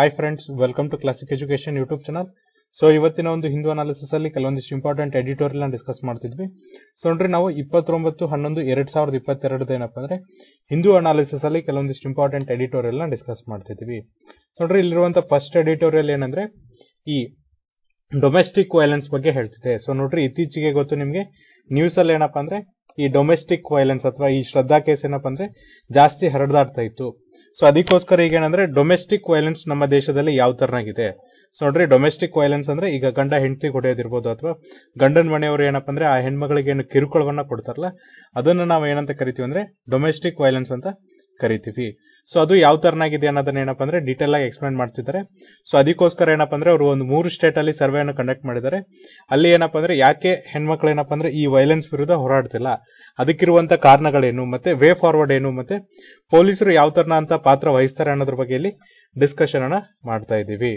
hi friends welcome to classic education YouTube channel so ಇವತ್ತಿನ ಒಂದು Hindu analysis ಅಲ್ಲಿ ಕೆಲವೊಂದಿಷ್ಟು ಇಂಪಾರ್ಟೆಂಟ್ ಎಡಿಟೋರಿಯಲ್ ಡಿಸ್ಕಸ್ ಮಾಡ್ತಿದ್ವಿ ಸೊ ನೋಡ್ರಿ ನಾವು ಇಪ್ಪತ್ತೊಂಬತ್ತು ಹನ್ನೊಂದು ಎರಡ್ ಸಾವಿರದ ಇಪ್ಪತ್ತೆರಡದ ಏನಪ್ಪ ಅಂದ್ರೆ ಹಿಂದೂ ಅನಾಲಿಸಿಸ್ ಅಲ್ಲಿ ಕೆಲವೊಂದಿಷ್ಟು ಇಂಪಾರ್ಟೆಂಟ್ ಎಡಿಟೋರಿಯಲ್ ನ ಡಿಸ್ಕಸ್ ಮಾಡ್ತಿದ್ವಿ ನೋಡ್ರಿ ಇಲ್ಲಿರುವಂತ ಫಸ್ಟ್ ಎಡಿಟೋರಿಯಲ್ ಏನಂದ್ರೆ ಈ ಡೊಮೆಸ್ಟಿಕ್ ವೈಲೆನ್ಸ್ ಬಗ್ಗೆ ಹೇಳ್ತಿದೆ ಸೊ ನೋಡ್ರಿ ಇತ್ತೀಚೆಗೆ ಗೊತ್ತು ನಿಮಗೆ ನ್ಯೂಸ್ ಅಲ್ಲಿ ಏನಪ್ಪಾ ಅಂದ್ರೆ ಈ ಡೊಮೆಸ್ಟಿಕ್ ವೈಲೆನ್ಸ್ ಅಥವಾ ಈ ಶ್ರದ್ಧಾ ಕೇಸ್ ಏನಪ್ಪ ಅಂದ್ರೆ ಜಾಸ್ತಿ ಹರಡದಾಡ್ತಾ ಇತ್ತು ಸೊ ಅದಕ್ಕೋಸ್ಕರ ಈಗ ಏನಂದ್ರೆ ಡೊಮೆಸ್ಟಿಕ್ ವೈಲೆನ್ಸ್ ನಮ್ಮ ದೇಶದಲ್ಲಿ ಯಾವ ತರನಾಗಿದೆ ಸೊ ನೋಡ್ರಿ ಡೊಮೆಸ್ಟಿಕ್ ವೈಲೆನ್ಸ್ ಅಂದ್ರೆ ಈಗ ಗಂಡ ಹೆಂಡತಿ ಹೊಡೆಯೋದಿರ್ಬೋದು ಅಥವಾ ಗಂಡನ ಮನೆಯವರು ಏನಪ್ಪ ಅಂದ್ರೆ ಆ ಹೆಣ್ಮಗಳಿಗೆ ಏನು ಕಿರುಕುಳವನ್ನ ಕೊಡ್ತಾರಲ್ಲ ಅದನ್ನ ನಾವು ಏನಂತ ಕರಿತೀವಿ ಅಂದ್ರೆ ಡೊಮೆಸ್ಟಿಕ್ ವೈಲೆನ್ಸ್ ಅಂತ ಕರಿತೀವಿ ಸೊ ಅದು ಯಾವ ತರನಾಗಿದೆ ಅನ್ನೋದನ್ನ ಏನಪ್ಪ ಅಂದ್ರೆ ಡೀಟೇಲ್ ಆಗಿ ಎಕ್ಸ್ಪ್ಲೈನ್ ಮಾಡ್ತಿದ್ದಾರೆ ಸೊ ಅದಕ್ಕೋಸ್ಕರ ಏನಪ್ಪ ಅಂದ್ರೆ ಅವರು ಒಂದು ಮೂರು ಸ್ಟೇಟ್ ಅಲ್ಲಿ ಸರ್ವೆಯನ್ನು ಕಂಡಕ್ಟ್ ಮಾಡಿದ್ದಾರೆ ಅಲ್ಲಿ ಏನಪ್ಪ ಅಂದ್ರೆ ಯಾಕೆ ಹೆಣ್ಮಕ್ಳು ಏನಪ್ಪ ಅಂದ್ರೆ ಈ ವೈಲೆನ್ಸ್ ವಿರುದ್ಧ ಹೋರಾಡ್ತಿಲ್ಲ ಅದಕ್ಕಿರುವಂತ ಕಾರಣಗಳೇನು ಮತ್ತೆ ವೇ ಫಾರ್ವರ್ಡ್ ಏನು ಮತ್ತೆ ಪೊಲೀಸರು ಯಾವ ತರನ ಪಾತ್ರ ವಹಿಸ್ತಾರೆ ಅನ್ನೋದ್ರ ಬಗ್ಗೆ ಇಲ್ಲಿ ಡಿಸ್ಕಷನ್ ಅನ್ನ ಮಾಡ್ತಾ ಇದೀವಿ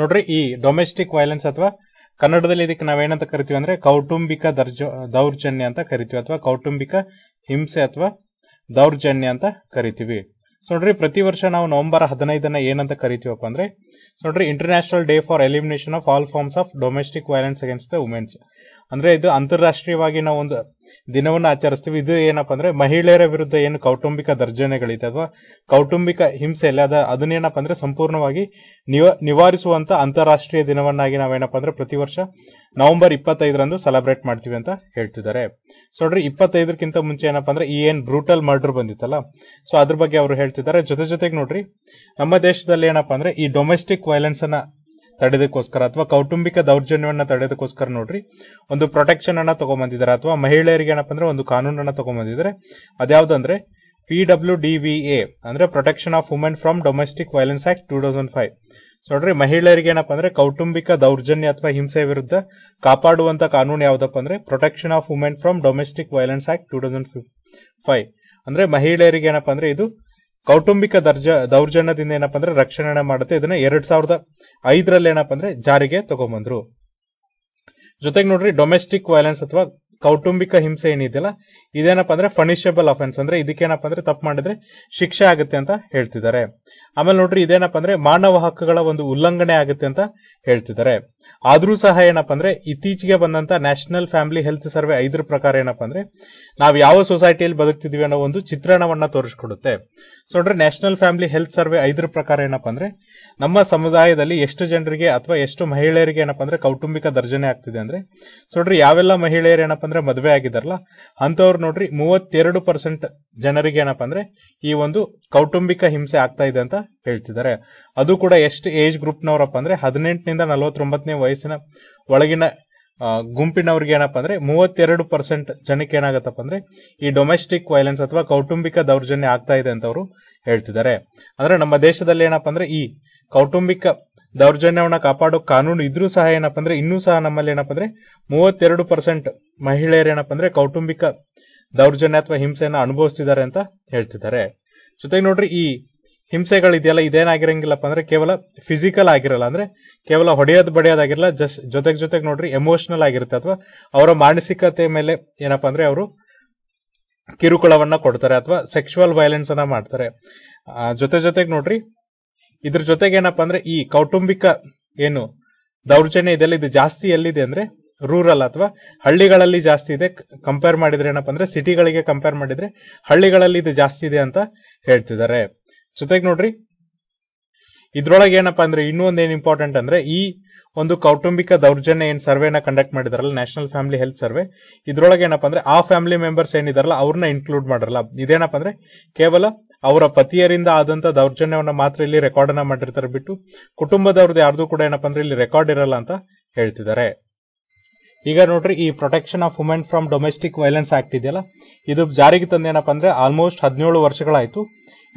ನೋಡ್ರಿ ಈ ಡೊಮೆಸ್ಟಿಕ್ ವೈಲೆನ್ಸ್ ಅಥವಾ ಕನ್ನಡದಲ್ಲಿ ಇದಕ್ಕೆ ನಾವೇನಂತ ಕರಿತೀವಿ ಅಂದ್ರೆ ಕೌಟುಂಬಿಕ ದರ್ಜ ದೌರ್ಜನ್ಯ ಅಂತ ಕರಿತೀವಿ ಅಥವಾ ಕೌಟುಂಬಿಕ ಹಿಂಸೆ ಅಥವಾ ದೌರ್ಜನ್ಯ ಅಂತ ಕರಿತೀವಿ ಸೊ ನೋಡ್ರಿ ಪ್ರತಿ ವರ್ಷ ನಾವು ನವೆಂಬರ್ ಹದಿನೈದನ್ನ ಏನಂತ ಕರಿತೀವಪ್ಪ ಅಂದ್ರೆ ನೋಡ್ರಿ international day for elimination of all forms of domestic violence against the womens ಅಂದ್ರೆ ಇದು ಅಂತಾರಾಷ್ಟ್ರೀಯವಾಗಿ ನಾವು ಒಂದು ದಿನವನ್ನು ಆಚರಿಸ್ತೀವಿ ಇದು ಏನಪ್ಪಾ ಅಂದ್ರೆ ಮಹಿಳೆಯರ ವಿರುದ್ಧ ಏನು ಕೌಟುಂಬಿಕ ದರ್ಜನೆಗಳಿದೆ ಅಥವಾ ಕೌಟುಂಬಿಕ ಹಿಂಸೆ ಇಲ್ಲ ಅದ ಅದನ್ನೇನಪ್ಪ ಅಂದ್ರೆ ಸಂಪೂರ್ಣವಾಗಿ ನಿವಾರಿಸುವಂತ ಅಂತಾರಾಷ್ಟ್ರೀಯ ದಿನವನ್ನಾಗಿ ನಾವೇನಪ್ಪ ಅಂದ್ರೆ ಪ್ರತಿ ವರ್ಷ ನವೆಂಬರ್ ಇಪ್ಪತ್ತೈದರಂದು ಸೆಲೆಬ್ರೇಟ್ ಮಾಡ್ತೀವಿ ಅಂತ ಹೇಳ್ತಿದ್ದಾರೆ ಸೊ ನೋಡ್ರಿ ಇಪ್ಪತ್ತೈದಕ್ಕಿಂತ ಮುಂಚೆ ಏನಪ್ಪ ಅಂದ್ರೆ ಈ ಏನ್ ಬ್ರೂಟಲ್ ಮರ್ಡರ್ ಬಂದಿತ್ತಲ್ಲ ಸೊ ಅದ್ರ ಬಗ್ಗೆ ಅವರು ಹೇಳ್ತಿದ್ದಾರೆ ಜೊತೆ ಜೊತೆಗೆ ನೋಡ್ರಿ ನಮ್ಮ ದೇಶದಲ್ಲಿ ಏನಪ್ಪ ಅಂದ್ರೆ ಈ ಡೊಮೆಸ್ಟಿಕ್ ವೈಲೆನ್ಸ್ ಅನ್ನ ತಡೆದಕ್ಕೋಸ್ಕರ ಅಥವಾ ಕೌಟುಂಬಿಕ ದೌರ್ಜನ್ಯವನ್ನ ತಡೆದಕ್ಕೋಸ್ಕರ ನೋಡ್ರಿ ಒಂದು ಪ್ರೊಟೆಕ್ಷನ್ ಅನ್ನ ತಗೊಂಬಂದಿದ್ದಾರೆ ಅಥವಾ ಮಹಿಳೆಯರಿಗೆ ಏನಪ್ಪ ಅಂದ್ರೆ ಒಂದು ಕಾನೂನನ್ನ ತಗೊಂಬಂದಿದ್ದಾರೆ ಅದ್ಯಾವ್ದಂದ್ರೆ P W D V A ಅಂದ್ರೆ protection of women from domestic violence act two thousand five so ನೋಡ್ರಿ ಮಹಿಳೆಯರಿಗೆ ಏನಪ್ಪಾ ಅಂದ್ರೆ ಕೌಟುಂಬಿಕ ದೌರ್ಜನ್ಯ ಅಥವಾ ಹಿಂಸೆ ವಿರುದ್ಧ ಕಾಪಾಡುವಂತ ಕಾನೂನು ಯಾವ್ದಪ್ಪ ಅಂದ್ರೆ protection of women from domestic violence act two thousand five ಅಂದ್ರೆ ಮಹಿಳೆಯರಿಗೆ ಏನಪ್ಪ ಅಂದ್ರೆ ಇದು ಕೌಟುಂಬಿಕ ದರ್ಜ ದೌರ್ಜನ್ಯದಿಂದ ಏನಪ್ಪಾ ಅಂದ್ರೆ ರಕ್ಷಣೆ ಮಾಡುತ್ತೆ ಇದನ್ನ ಎರಡ್ ಸಾವಿರದ ಐದರಲ್ಲಿ ಏನಪ್ಪಾ ಅಂದ್ರೆ ಜಾರಿಗೆ ತಗೊಂಬಂದ್ರು ಜೊತೆಗೆ ನೋಡ್ರಿ ಡೊಮೆಸ್ಟಿಕ್ ವೈಲೆನ್ಸ್ ಅಥವಾ ಕೌಟುಂಬಿಕ ಹಿಂಸೆ ಏನಿದೆಯಲ್ಲ ಇದೇನಪ್ಪ ಅಂದ್ರೆ ಫನಿಷಬಲ್ ಅಫೆನ್ಸ್ ಅಂದ್ರೆ ಇದಕ್ಕೇನಪ್ಪ ಅಂದ್ರೆ ತಪ್ಪು ಮಾಡಿದ್ರೆ ಶಿಕ್ಷೆ ಆಗುತ್ತೆ ಅಂತ ಹೇಳ್ತಿದ್ದಾರೆ ಆಮೇಲೆ ನೋಡ್ರಿ ಇದೇನಪ್ಪ ಅಂದ್ರೆ ಮಾನವ ಹಕ್ಕುಗಳ ಒಂದು ಉಲ್ಲಂಘನೆ ಆಗುತ್ತೆ ಅಂತ ಹೇಳ್ತಿದ್ದಾರೆ ಆದರೂ ಸಹ ಏನಪ್ಪ ಅಂದ್ರೆ ಇತ್ತೀಚೆಗೆ ಬಂದಂತ ನ್ಯಾಷನಲ್ ಫ್ಯಾಮಿಲಿ ಹೆಲ್ತ್ ಸರ್ವೆ ಐದರ ಪ್ರಕಾರ ಏನಪ್ಪ ಅಂದ್ರೆ ನಾವು ಯಾವ ಸೊಸೈಟಿಯಲ್ಲಿ ಬದುಕ್ತಿದ್ವಿ ಅನ್ನೋ ಒಂದು ಚಿತ್ರಣವನ್ನ ತೋರಿಸ್ಕೊಡುತ್ತೆ ಸೊ ಅಂದ್ರೆ ನ್ಯಾಷನಲ್ ಫ್ಯಾಮಿಲಿ ಹೆಲ್ತ್ ಸರ್ವೆ ಐದರ ಪ್ರಕಾರ ಏನಪ್ಪ ಅಂದ್ರೆ ನಮ್ಮ ಸಮುದಾಯದಲ್ಲಿ ಎಷ್ಟು ಜನರಿಗೆ ಅಥವಾ ಎಷ್ಟು ಮಹಿಳೆಯರಿಗೆ ಏನಪ್ಪ ಅಂದ್ರೆ ಕೌಟುಂಬಿಕ ದರ್ಜನೆ ಆಗ್ತಿದೆ ಅಂದ್ರೆ ಸೊ ನೋಡ್ರಿ ಯಾವೆಲ್ಲ ಮಹಿಳೆಯರು ಏನಪ್ಪ ಅಂದ್ರೆ ಮದುವೆ ಆಗಿದಾರಲ್ಲ ಅಂತವ್ರು ನೋಡ್ರಿ ಮೂವತ್ತೆರಡು ಪರ್ಸೆಂಟ್ ಜನರಿಗೆ ಏನಪ್ಪ ಅಂದ್ರೆ ಈ ಒಂದು ಕೌಟುಂಬಿಕ ಹಿಂಸೆ ಆಗ್ತಾ ಇದೆ ಅಂತ ಹೇಳ್ತಿದ್ದಾರೆ ಅದು ಕೂಡ ಎಷ್ಟು ಏಜ್ ಗ್ರೂಪ್ ನವರಪ್ಪ ಅಂದ್ರೆ ಹದಿನೆಂಟನಿಂದ ನಲವತ್ತೊಂಬತ್ತನೇ ವಯಸ್ಸಿನ ಒಳಗಿನ ಗುಂಪಿನವ್ರಿಗೆ ಏನಪ್ಪ ಅಂದ್ರೆ ಮೂವತ್ತೆರಡು ಪರ್ಸೆಂಟ್ ಜನಕ್ಕೆ ಏನಾಗತ್ತಪ್ಪ ಅಂದ್ರೆ ಈ ಡೊಮೆಸ್ಟಿಕ್ ವೈಲೆನ್ಸ್ ಅಥವಾ ಕೌಟುಂಬಿಕ ದೌರ್ಜನ್ಯ ಆಗ್ತಾ ಇದೆ ಅಂತ ಅವರು ಹೇಳ್ತಿದ್ದಾರೆ ಅಂದ್ರೆ ನಮ್ಮ ದೇಶದಲ್ಲಿ ಏನಪ್ಪಾ ಅಂದ್ರೆ ಈ ಕೌಟುಂಬಿಕ ದೌರ್ಜನ್ಯವನ್ನ ಕಾಪಾಡೋ ಕಾನೂನು ಇದ್ರೂ ಸಹ ಏನಪ್ಪ ಅಂದ್ರೆ ಇನ್ನೂ ಸಹ ನಮ್ಮಲ್ಲಿ ಏನಪ್ಪ ಅಂದ್ರೆ ಮೂವತ್ತೆರಡು ಪರ್ಸೆಂಟ್ ಮಹಿಳೆಯರು ಏನಪ್ಪ ಅಂದ್ರೆ ಕೌಟುಂಬಿಕ ದೌರ್ಜನ್ಯ ಅಥವಾ ಹಿಂಸೆಯನ್ನ ಅನುಭವಿಸ್ತಿದ್ದಾರೆ ಅಂತ ಹೇಳ್ತಿದ್ದಾರೆ ಜೊತೆಗೆ ನೋಡ್ರಿ ಈ ಹಿಂಸೆಗಳಿದೆಯಲ್ಲ ಇದೇನಾಗಿರಂಗಿಲ್ಲಪ್ಪ ಅಂದ್ರೆ ಕೇವಲ ಫಿಸಿಕಲ್ ಆಗಿರಲ್ಲ ಅಂದ್ರೆ ಕೇವಲ ಹೊಡೆಯೋದು ಬಡಿಯೋದಾಗಿರಲ್ಲ ಜಸ್ಟ್ ಜೊತೆಗೆ ಜೊತೆಗೆ ನೋಡ್ರಿ ಎಮೋಷನಲ್ ಆಗಿರುತ್ತೆ ಅಥವಾ ಅವರ ಮಾನಸಿಕತೆ ಮೇಲೆ ಏನಪ್ಪಾ ಅಂದ್ರೆ ಅವರು ಕಿರುಕುಳವನ್ನ ಕೊಡ್ತಾರೆ ಅಥವಾ ಸೆಕ್ಷುವಲ್ ವೈಲೆನ್ಸ್ ಅನ್ನ ಮಾಡ್ತಾರೆ ಜೊತೆ ಜೊತೆಗೆ ನೋಡ್ರಿ ಇದ್ರ ಜೊತೆಗೆ ಏನಪ್ಪಾ ಅಂದ್ರೆ ಈ ಕೌಟುಂಬಿಕ ಏನು ದೌರ್ಜನ್ಯ ಇದೆಲ್ಲ ಇದು ಜಾಸ್ತಿ ಎಲ್ಲಿದೆ ಅಂದ್ರೆ ರೂರಲ್ ಅಥವಾ ಹಳ್ಳಿಗಳಲ್ಲಿ ಜಾಸ್ತಿ ಇದೆ ಕಂಪೇರ್ ಮಾಡಿದ್ರೆ ಏನಪ್ಪಾ ಅಂದ್ರೆ ಸಿಟಿಗಳಿಗೆ ಕಂಪೇರ್ ಮಾಡಿದ್ರೆ ಹಳ್ಳಿಗಳಲ್ಲಿ ಇದು ಜಾಸ್ತಿ ಇದೆ ಅಂತ ಹೇಳ್ತಿದ್ದಾರೆ ಜೊತೆಗೆ ನೋಡ್ರಿ ಇದ್ರೊಳಗೆ ಏನಪ್ಪಾ ಅಂದ್ರೆ ಇನ್ನೂ ಇಂಪಾರ್ಟೆಂಟ್ ಅಂದ್ರೆ ಈ ಒಂದು ಕೌಟುಂಬಿಕ ದೌರ್ಜನ್ಯ ಏನ್ ಸರ್ವೆನ ಕಂಡಕ್ಟ್ ಮಾಡಿದಾರಲ್ಲ ನ್ಯಾಷನಲ್ ಫ್ಯಾಮಿಲಿ ಹೆಲ್ತ್ ಸರ್ವೆ ಇದ್ರೊಳಗೆ ಏನಪ್ಪಾ ಅಂದ್ರೆ ಆ ಫ್ಯಾಮಿಲಿ ಮೆಂಬರ್ಸ್ ಏನಿದಾರಲ್ಲ ಅವ್ರನ್ನ ಇನ್ಕ್ಲೂಡ್ ಮಾಡಲ್ಲ ಇದೇನಪ್ಪ ಅಂದ್ರೆ ಕೇವಲ ಅವರ ಪತಿಯರಿಂದ ಆದಂತ ದೌರ್ಜನ್ಯವನ್ನ ಮಾತ್ರ ಇಲ್ಲಿ ರೆಕಾರ್ಡ್ ಅನ್ನ ಮಾಡಿರ್ತಾರೆ ಬಿಟ್ಟು ಕುಟುಂಬದವ್ರದ್ದು ಯಾರ್ದು ಕೂಡ ಏನಪ್ಪಾ ಅಂದ್ರೆ ಇಲ್ಲಿ ರೆಕಾರ್ಡ್ ಇರಲ್ಲ ಅಂತ ಹೇಳ್ತಿದ್ದಾರೆ ಈಗ ನೋಡ್ರಿ ಈ protection of women from domestic violence act ಇದೆಯಲ್ಲ ಇದು ಜಾರಿಗೆ ತಂದೇನಪ್ಪ ಅಂದ್ರೆ ಆಲ್ಮೋಸ್ಟ್ ಹದಿನೇಳು ವರ್ಷಗಳಾಯ್ತು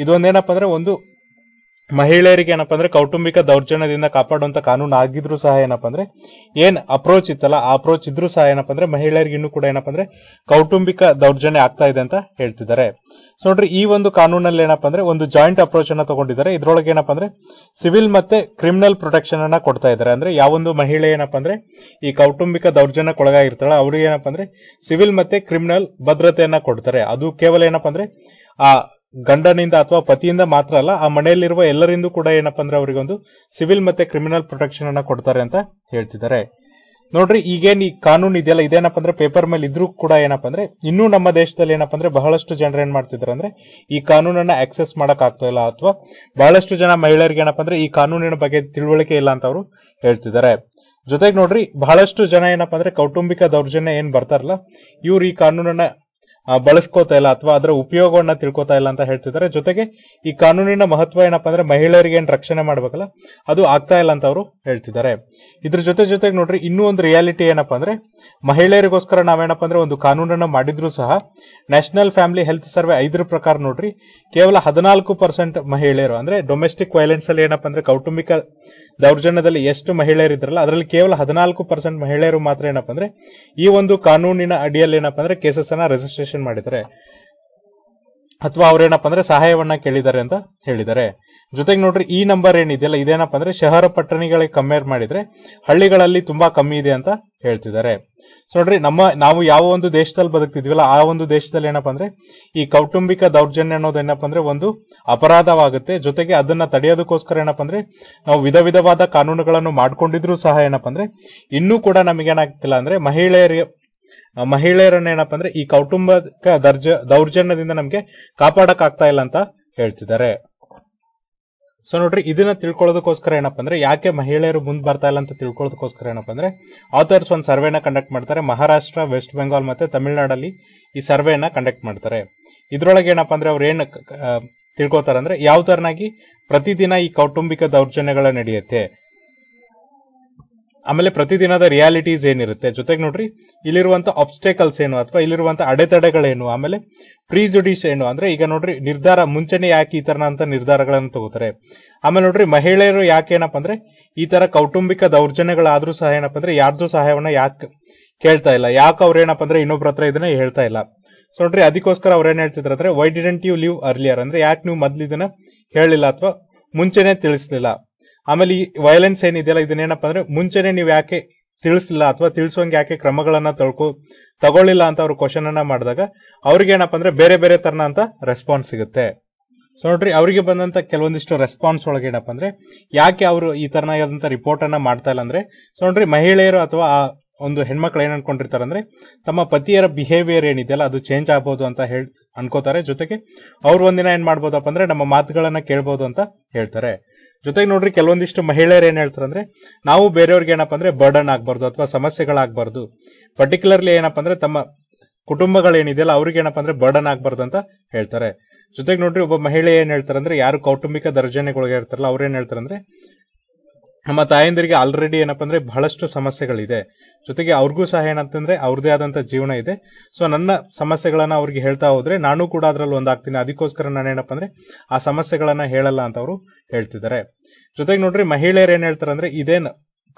ಇದೊಂದೇನಪ್ಪ ಅಂದ್ರೆ ಒಂದು ಮಹಿಳೆಯರಿಗೆ ಏನಪ್ಪಾ ಅಂದ್ರೆ ಕೌಟುಂಬಿಕ ದೌರ್ಜನ್ಯದಿಂದ ಕಾಪಾಡುವಂತ ಕಾನೂನು ಆಗಿದ್ರು ಸಹ ಏನಪ್ಪ ಅಂದ್ರೆ ಏನ್ ಅಪ್ರೋಚ್ ಇತ್ತಲ್ಲ ಆ ಅಪ್ರೋಚ್ ಇದ್ರು ಸಹ ಏನಪ್ಪಾ ಅಂದ್ರೆ ಮಹಿಳೆಯರಿಗೆ ಇನ್ನೂ ಕೂಡ ಏನಪ್ಪ ಅಂದ್ರೆ ಕೌಟುಂಬಿಕ ದೌರ್ಜನ್ಯ ಆಗ್ತಾ ಇದೆ ಅಂತ ಹೇಳ್ತಿದ್ದಾರೆ ಸೊ ನೋಡ್ರಿ ಈ ಒಂದು ಕಾನೂನಲ್ಲಿ ಏನಪ್ಪ ಅಂದ್ರೆ ಒಂದು ಜಾಯಿಂಟ್ ಅಪ್ರೋಚ್ ಅನ್ನ ತಗೊಂಡಿದ್ದಾರೆ ಇದ್ರೊಳಗೆ ಏನಪ್ಪ ಅಂದ್ರೆ ಸಿವಿಲ್ ಮತ್ತೆ ಕ್ರಿಮಿನಲ್ ಪ್ರೊಟೆಕ್ಷನ್ ಅನ್ನ ಕೊಡ್ತಾ ಇದ್ದಾರೆ ಅಂದ್ರೆ ಯಾವೊಂದು ಮಹಿಳೆ ಏನಪ್ಪಾ ಅಂದ್ರೆ ಈ ಕೌಟುಂಬಿಕ ದೌರ್ಜನ್ಯಕ್ಕೊಳಗಾಗಿರ್ತಾಳೆ ಅವ್ರಿಗೆ ಏನಪ್ಪ ಅಂದ್ರೆ ಸಿವಿಲ್ ಮತ್ತೆ ಕ್ರಿಮಿನಲ್ ಭದ್ರತೆಯನ್ನ ಕೊಡ್ತಾರೆ ಅದು ಕೇವಲ ಏನಪ್ಪಾ ಅಂದ್ರೆ ಆ ಗಂಡನಿಂದ ಅಥವಾ ಪತಿಯಿಂದ ಮಾತ್ರ ಅಲ್ಲ ಆ ಮನೆಯಲ್ಲಿರುವ ಎಲ್ಲರಿಂದ ಕೂಡ ಏನಪ್ಪ ಅಂದ್ರೆ ಅವರಿಗೊಂದು ಸಿವಿಲ್ ಮತ್ತೆ ಕ್ರಿಮಿನಲ್ ಪ್ರೊಟೆಕ್ಷನ್ ಅನ್ನ ಕೊಡ್ತಾರೆ ಅಂತ ಹೇಳ್ತಿದ್ದಾರೆ ನೋಡ್ರಿ ಈಗೇನ್ ಈ ಕಾನೂನು ಇದೆಯಲ್ಲ ಇದೇನಪ್ಪ ಅಂದ್ರೆ ಪೇಪರ್ ಮೇಲೆ ಇದ್ರೂ ಕೂಡ ಏನಪ್ಪ ಅಂದ್ರೆ ಇನ್ನೂ ನಮ್ಮ ದೇಶದಲ್ಲಿ ಏನಪ್ಪ ಅಂದ್ರೆ ಬಹಳಷ್ಟು ಜನರು ಏನ್ ಮಾಡ್ತಿದ್ದಾರೆ ಅಂದ್ರೆ ಈ ಕಾನೂನನ್ನ ಆಕ್ಸೆಸ್ ಮಾಡಕ್ ಆಗ್ತಾ ಇಲ್ಲ ಅಥವಾ ಬಹಳಷ್ಟು ಜನ ಮಹಿಳೆಯರಿಗೆ ಏನಪ್ಪ ಅಂದ್ರೆ ಈ ಕಾನೂನಿನ ಬಗ್ಗೆ ತಿಳುವಳಿಕೆ ಇಲ್ಲ ಅಂತ ಅವರು ಹೇಳ್ತಿದ್ದಾರೆ ಜೊತೆಗೆ ನೋಡ್ರಿ ಬಹಳಷ್ಟು ಜನ ಏನಪ್ಪ ಅಂದ್ರೆ ಕೌಟುಂಬಿಕ ದೌರ್ಜನ್ಯ ಏನ್ ಬರ್ತಾರಲ್ಲ ಇವ್ರು ಈ ಕಾನೂನನ್ನ ಬಳಸ್ಕೋತಾ ಇಲ್ಲ ಅಥವಾ ಅದರ ಉಪಯೋಗವನ್ನ ತಿಳ್ಕೊತಾ ಇಲ್ಲ ಅಂತ ಹೇಳ್ತಿದ್ದಾರೆ ಜೊತೆಗೆ ಈ ಕಾನೂನಿನ ಮಹತ್ವ ಏನಪ್ಪಾ ಅಂದ್ರೆ ಮಹಿಳೆಯರಿಗೆ ಏನ್ ರಕ್ಷಣೆ ಮಾಡ್ಬೇಕಲ್ಲ ಅದು ಆಗ್ತಾ ಇಲ್ಲ ಅಂತ ಅವರು ಹೇಳ್ತಿದ್ದಾರೆ ಇದ್ರ ಜೊತೆ ಜೊತೆಗೆ ನೋಡ್ರಿ ಇನ್ನೂ ಒಂದು ರಿಯಾಲಿಟಿ ಏನಪ್ಪಾ ಅಂದ್ರೆ ಮಹಿಳೆಯರಿಗೋಸ್ಕರ ನಾವೇನಪ್ಪ ಅಂದ್ರೆ ಒಂದು ಕಾನೂನನ್ನ ಮಾಡಿದ್ರು ಸಹ ನ್ಯಾಷನಲ್ ಫ್ಯಾಮಿಲಿ ಹೆಲ್ತ್ ಸರ್ವೆ ಐದರ ಪ್ರಕಾರ ನೋಡ್ರಿ ಕೇವಲ ಹದಿನಾಲ್ಕು ಪರ್ಸೆಂಟ್ ಮಹಿಳೆಯರು ಅಂದ್ರೆ ಡೊಮೆಸ್ಟಿಕ್ ವೈಲೆನ್ಸ್ ಅಲ್ಲಿ ಏನಪ್ಪಾ ಅಂದ್ರೆ ಕೌಟುಂಬಿಕ ದೌರ್ಜನ್ಯದಲ್ಲಿ ಎಷ್ಟು ಮಹಿಳೆಯರು ಇದ್ರಲ್ಲ ಅದರಲ್ಲಿ ಕೇವಲ ಹದಿನಾಲ್ಕು ಪರ್ಸೆಂಟ್ ಮಹಿಳೆಯರು ಮಾತ್ರ ಏನಪ್ಪಾ ಅಂದ್ರೆ ಈ ಒಂದು ಕಾನೂನಿನ ಅಡಿಯಲ್ಲಿ ಏನಪ್ಪಾ ಅಂದ್ರೆ ಕೇಸಸ್ ಅನ್ನ ರಿಜಿಸ್ಟ್ರೇಷನ್ ಮಾಡಿದರೆ ಅಥವಾ ಅವ್ರೇನಪ್ಪ ಅಂದ್ರೆ ಸಹಾಯವನ್ನ ಕೇಳಿದ್ದಾರೆ ಅಂತ ಹೇಳಿದ್ದಾರೆ ಜೊತೆಗೆ ನೋಡ್ರಿ ಈ ನಂಬರ್ ಏನಿದೆಯಲ್ಲ ಇದೇನಪ್ಪ ಅಂದ್ರೆ ಶಹರ ಪಟ್ಟಣಿಗಳಿಗೆ ಕಂಪೇರ್ ಮಾಡಿದ್ರೆ ಹಳ್ಳಿಗಳಲ್ಲಿ ತುಂಬಾ ಕಮ್ಮಿ ಇದೆ ಅಂತ ಹೇಳ್ತಿದ್ದಾರೆ ಸೊ ನೋಡ್ರಿ ನಮ್ಮ ನಾವು ಯಾವ ಒಂದು ದೇಶದಲ್ಲಿ ಬದುಕ್ತಿದ್ವಿಲ್ಲ ಆ ಒಂದು ದೇಶದಲ್ಲಿ ಏನಪ್ಪ ಅಂದ್ರೆ ಈ ಕೌಟುಂಬಿಕ ದೌರ್ಜನ್ಯ ಅನ್ನೋದು ಏನಪ್ಪ ಅಂದ್ರೆ ಒಂದು ಅಪರಾಧವಾಗುತ್ತೆ ಜೊತೆಗೆ ಅದನ್ನ ತಡೆಯೋದಕ್ಕೋಸ್ಕರ ಏನಪ್ಪ ಅಂದ್ರೆ ನಾವು ವಿಧ ವಿಧವಾದ ಕಾನೂನುಗಳನ್ನು ಮಾಡ್ಕೊಂಡಿದ್ರು ಸಹ ಏನಪ್ಪ ಅಂದ್ರೆ ಇನ್ನೂ ಕೂಡ ನಮಗೇನಾಗ್ತಿಲ್ಲ ಅಂದ್ರೆ ಮಹಿಳೆಯರಿಗೆ ಮಹಿಳೆಯರನ್ನ ಏನಪ್ಪ ಅಂದ್ರೆ ಈ ಕೌಟುಂಬಿಕ ದರ್ಜ ದೌರ್ಜನ್ಯದಿಂದ ನಮಗೆ ಕಾಪಾಡಕ್ಕಾಗ್ತಾ ಇಲ್ಲ ಅಂತ ಹೇಳ್ತಿದ್ದಾರೆ ಸೊ ನೋಡ್ರಿ ಇದನ್ನ ತಿಳ್ಕೊಳ್ಳೋದಕ್ಕೋಸ್ಕರ ಏನಪ್ಪ ಅಂದ್ರೆ ಯಾಕೆ ಮಹಿಳೆಯರು ಮುಂದೆ ಬರ್ತಾ ಇಲ್ಲ ಅಂತ ತಿಳ್ಕೊಳ್ಳೋದಕ್ಕೋಸ್ಕರ ಏನಪ್ಪ ಅಂದ್ರೆ ಆಥರ್ಸ್ ಒಂದು ಸರ್ವೆನ ಕಂಡಕ್ಟ್ ಮಾಡ್ತಾರೆ ಮಹಾರಾಷ್ಟ್ರ ವೆಸ್ಟ್ ಬೆಂಗಾಲ್ ಮತ್ತೆ ತಮಿಳುನಾಡಲ್ಲಿ ಈ ಸರ್ವೇನ ಕಂಡಕ್ಟ್ ಮಾಡ್ತಾರೆ ಇದ್ರೊಳಗೆ ಏನಪ್ಪ ಅಂದ್ರೆ ಅವ್ರು ಏನು ತಿಳ್ಕೊತಾರಂದ್ರೆ ಯಾವ ತರನಾಗಿ ಪ್ರತಿದಿನ ಈ ಕೌಟುಂಬಿಕ ದೌರ್ಜನ್ಯಗಳ ನಡೆಯುತ್ತೆ ಆಮೇಲೆ ಪ್ರತಿದಿನದ ರಿಯಾಲಿಟೀಸ್ ಏನಿರುತ್ತೆ ಜೊತೆಗೆ ನೋಡ್ರಿ ಇಲ್ಲಿರುವಂತ ಆಬ್ಸ್ಟೇಕಲ್ಸ್ ಏನು ಅಥವಾ ಇಲ್ಲಿರುವಂತ ಅಡೆತಡೆಗಳೇನು ಆಮೇಲೆ ಪ್ರೀಜುಡಿಷ್ ಏನು ಅಂದ್ರೆ ಈಗ ನೋಡ್ರಿ ನಿರ್ಧಾರ ಮುಂಚೆನೆ ಯಾಕೆ ಈ ತರ ಅಂತ ನಿರ್ಧಾರಗಳನ್ನು ತಗೋತಾರೆ ಆಮೇಲೆ ನೋಡ್ರಿ ಮಹಿಳೆಯರು ಯಾಕೆ ಏನಪ್ಪ ಅಂದ್ರೆ ಈ ತರ ಕೌಟುಂಬಿಕ ದೌರ್ಜನ್ಯಗಳಾದ್ರೂ ಸಹ ಏನಪ್ಪ ಅಂದ್ರೆ ಯಾರ್ದು ಸಹಾಯವನ್ನ ಯಾಕೆ ಕೇಳ್ತಾ ಇಲ್ಲ ಯಾಕೆ ಅವ್ರ ಏನಪ್ಪ ಅಂದ್ರೆ ಇನ್ನೊಬ್ರ ಹತ್ರ ಇದನ್ನ ಹೇಳ್ತಾ ಇಲ್ಲ ಸೊ ನೋಡ್ರಿ ಅದಕ್ಕೋಸ್ಕರ ಅವ್ರ ಏನ್ ಹೇಳ್ತಿದ್ರು ಅಂದ್ರೆ why didn't you leave earlier ಅಂದ್ರೆ ಯಾಕೆ ನೀವು ಮೊದ್ಲು ಇದನ್ನ ಹೇಳಿಲ್ಲ ಅಥವಾ ಮುಂಚೆನೆ ತಿಳಿಸ್ಲಿಲ್ಲ ಆಮೇಲೆ ಈ ವಯಲೆನ್ಸ್ ಏನಿದೆಯಲ್ಲ ಇದನ್ನೇನಪ್ಪ ಅಂದ್ರೆ ಮುಂಚೆನೆ ನೀವು ಯಾಕೆ ತಿಳಿಸಿಲ್ಲ ಅಥವಾ ತಿಳಿಸೋಂಗೆ ಯಾಕೆ ಕ್ರಮಗಳನ್ನ ತೊಳ್ಕೊ ತಗೊಳ್ಳಿಲ್ಲ ಅಂತ ಅವ್ರು ಕ್ವಶನ್ ಅನ್ನ ಮಾಡಿದಾಗ ಅವ್ರಿಗೆ ಏನಪ್ಪ ಅಂದ್ರೆ ಬೇರೆ ಬೇರೆ ತರನ ಅಂತ ರೆಸ್ಪಾನ್ಸ್ ಸಿಗುತ್ತೆ ಸೊ ನೋಡ್ರಿ ಅವರಿಗೆ ಬಂದಂತ ಕೆಲವೊಂದಿಷ್ಟು ರೆಸ್ಪಾನ್ಸ್ ಒಳಗೆ ಏನಪ್ಪ ಅಂದ್ರೆ ಯಾಕೆ ಅವರು ಈ ತರನಾದಂತ ರಿಪೋರ್ಟ್ ಅನ್ನ ಮಾಡ್ತಾ ಇಲ್ಲ ಅಂದ್ರೆ ಸೊ ನೋಡ್ರಿ ಮಹಿಳೆಯರು ಅಥವಾ ಆ ಒಂದು ಹೆಣ್ಮಕ್ಳು ಏನ್ ಅನ್ಕೊಂಡಿರ್ತಾರೆ ಅಂದ್ರೆ ತಮ್ಮ ಪತಿಯರ ಬಿಹೇವಿಯರ್ ಏನಿದೆಯಲ್ಲ ಅದು ಚೇಂಜ್ ಆಗ್ಬಹುದು ಅಂತ ಹೇಳಿ ಅನ್ಕೋತಾರೆ ಜೊತೆಗೆ ಅವ್ರು ಒಂದಿನ ಏನ್ ಮಾಡ್ಬೋದಪ್ಪ ಅಂದ್ರೆ ನಮ್ಮ ಮಾತುಗಳನ್ನ ಕೇಳ್ಬಹುದು ಅಂತ ಹೇಳ್ತಾರೆ ಜೊತೆಗೆ ನೋಡ್ರಿ ಕೆಲವೊಂದಿಷ್ಟು ಮಹಿಳೆಯರು ಏನ್ ಹೇಳ್ತಾರಂದ್ರೆ ನಾವು ಬೇರೆಯವ್ರಿಗೆ ಏನಪ್ಪಾ ಅಂದ್ರೆ ಬರ್ಡನ್ ಆಗ್ಬಾರ್ದು ಅಥವಾ ಸಮಸ್ಯೆಗಳಾಗಬಾರ್ದು ಪರ್ಟಿಕ್ಯುಲರ್ಲಿ ಏನಪ್ಪಾ ಅಂದ್ರೆ ತಮ್ಮ ಕುಟುಂಬಗಳೇನಿದೆಯಲ್ಲ ಅವ್ರಿಗೆ ಏನಪ್ಪಾ ಅಂದ್ರೆ ಬರ್ಡನ್ ಆಗ್ಬಾರ್ದು ಅಂತ ಹೇಳ್ತಾರೆ ಜೊತೆಗೆ ನೋಡ್ರಿ ಒಬ್ಬ ಮಹಿಳೆ ಏನ್ ಅಂದ್ರೆ ಯಾರು ಕೌಟುಂಬಿಕ ದರ್ಜನೆಗಳಿಗೆ ಇರ್ತಾರಲ್ಲ ಅವ್ರು ಏನ್ ಹೇಳ್ತಾರಂದ್ರೆ ನಮ್ಮ ತಾಯಂದಿರಿಗೆ ಆಲ್ರೆಡಿ ಏನಪ್ಪ ಅಂದ್ರೆ ಬಹಳಷ್ಟು ಸಮಸ್ಯೆಗಳಿದೆ ಜೊತೆಗೆ ಅವ್ರಿಗೂ ಸಹ ಏನಂತಂದ್ರೆ ಅವ್ರದೇ ಆದಂತ ಜೀವನ ಇದೆ ಸೊ ನನ್ನ ಸಮಸ್ಯೆಗಳನ್ನ ಅವ್ರಿಗೆ ಹೇಳ್ತಾ ಹೋದ್ರೆ ನಾನು ಕೂಡ ಅದ್ರಲ್ಲಿ ಒಂದಾಗ್ತೀನಿ ಅದಕ್ಕೋಸ್ಕರ ನಾನು ಏನಪ್ಪ ಅಂದ್ರೆ ಆ ಸಮಸ್ಯೆಗಳನ್ನ ಹೇಳಲ್ಲ ಅಂತ ಅವರು ಹೇಳ್ತಿದ್ದಾರೆ ಜೊತೆಗೆ ನೋಡ್ರಿ ಮಹಿಳೆಯರು ಏನ್ ಹೇಳ್ತಾರೆ ಅಂದ್ರೆ ಇದೇನು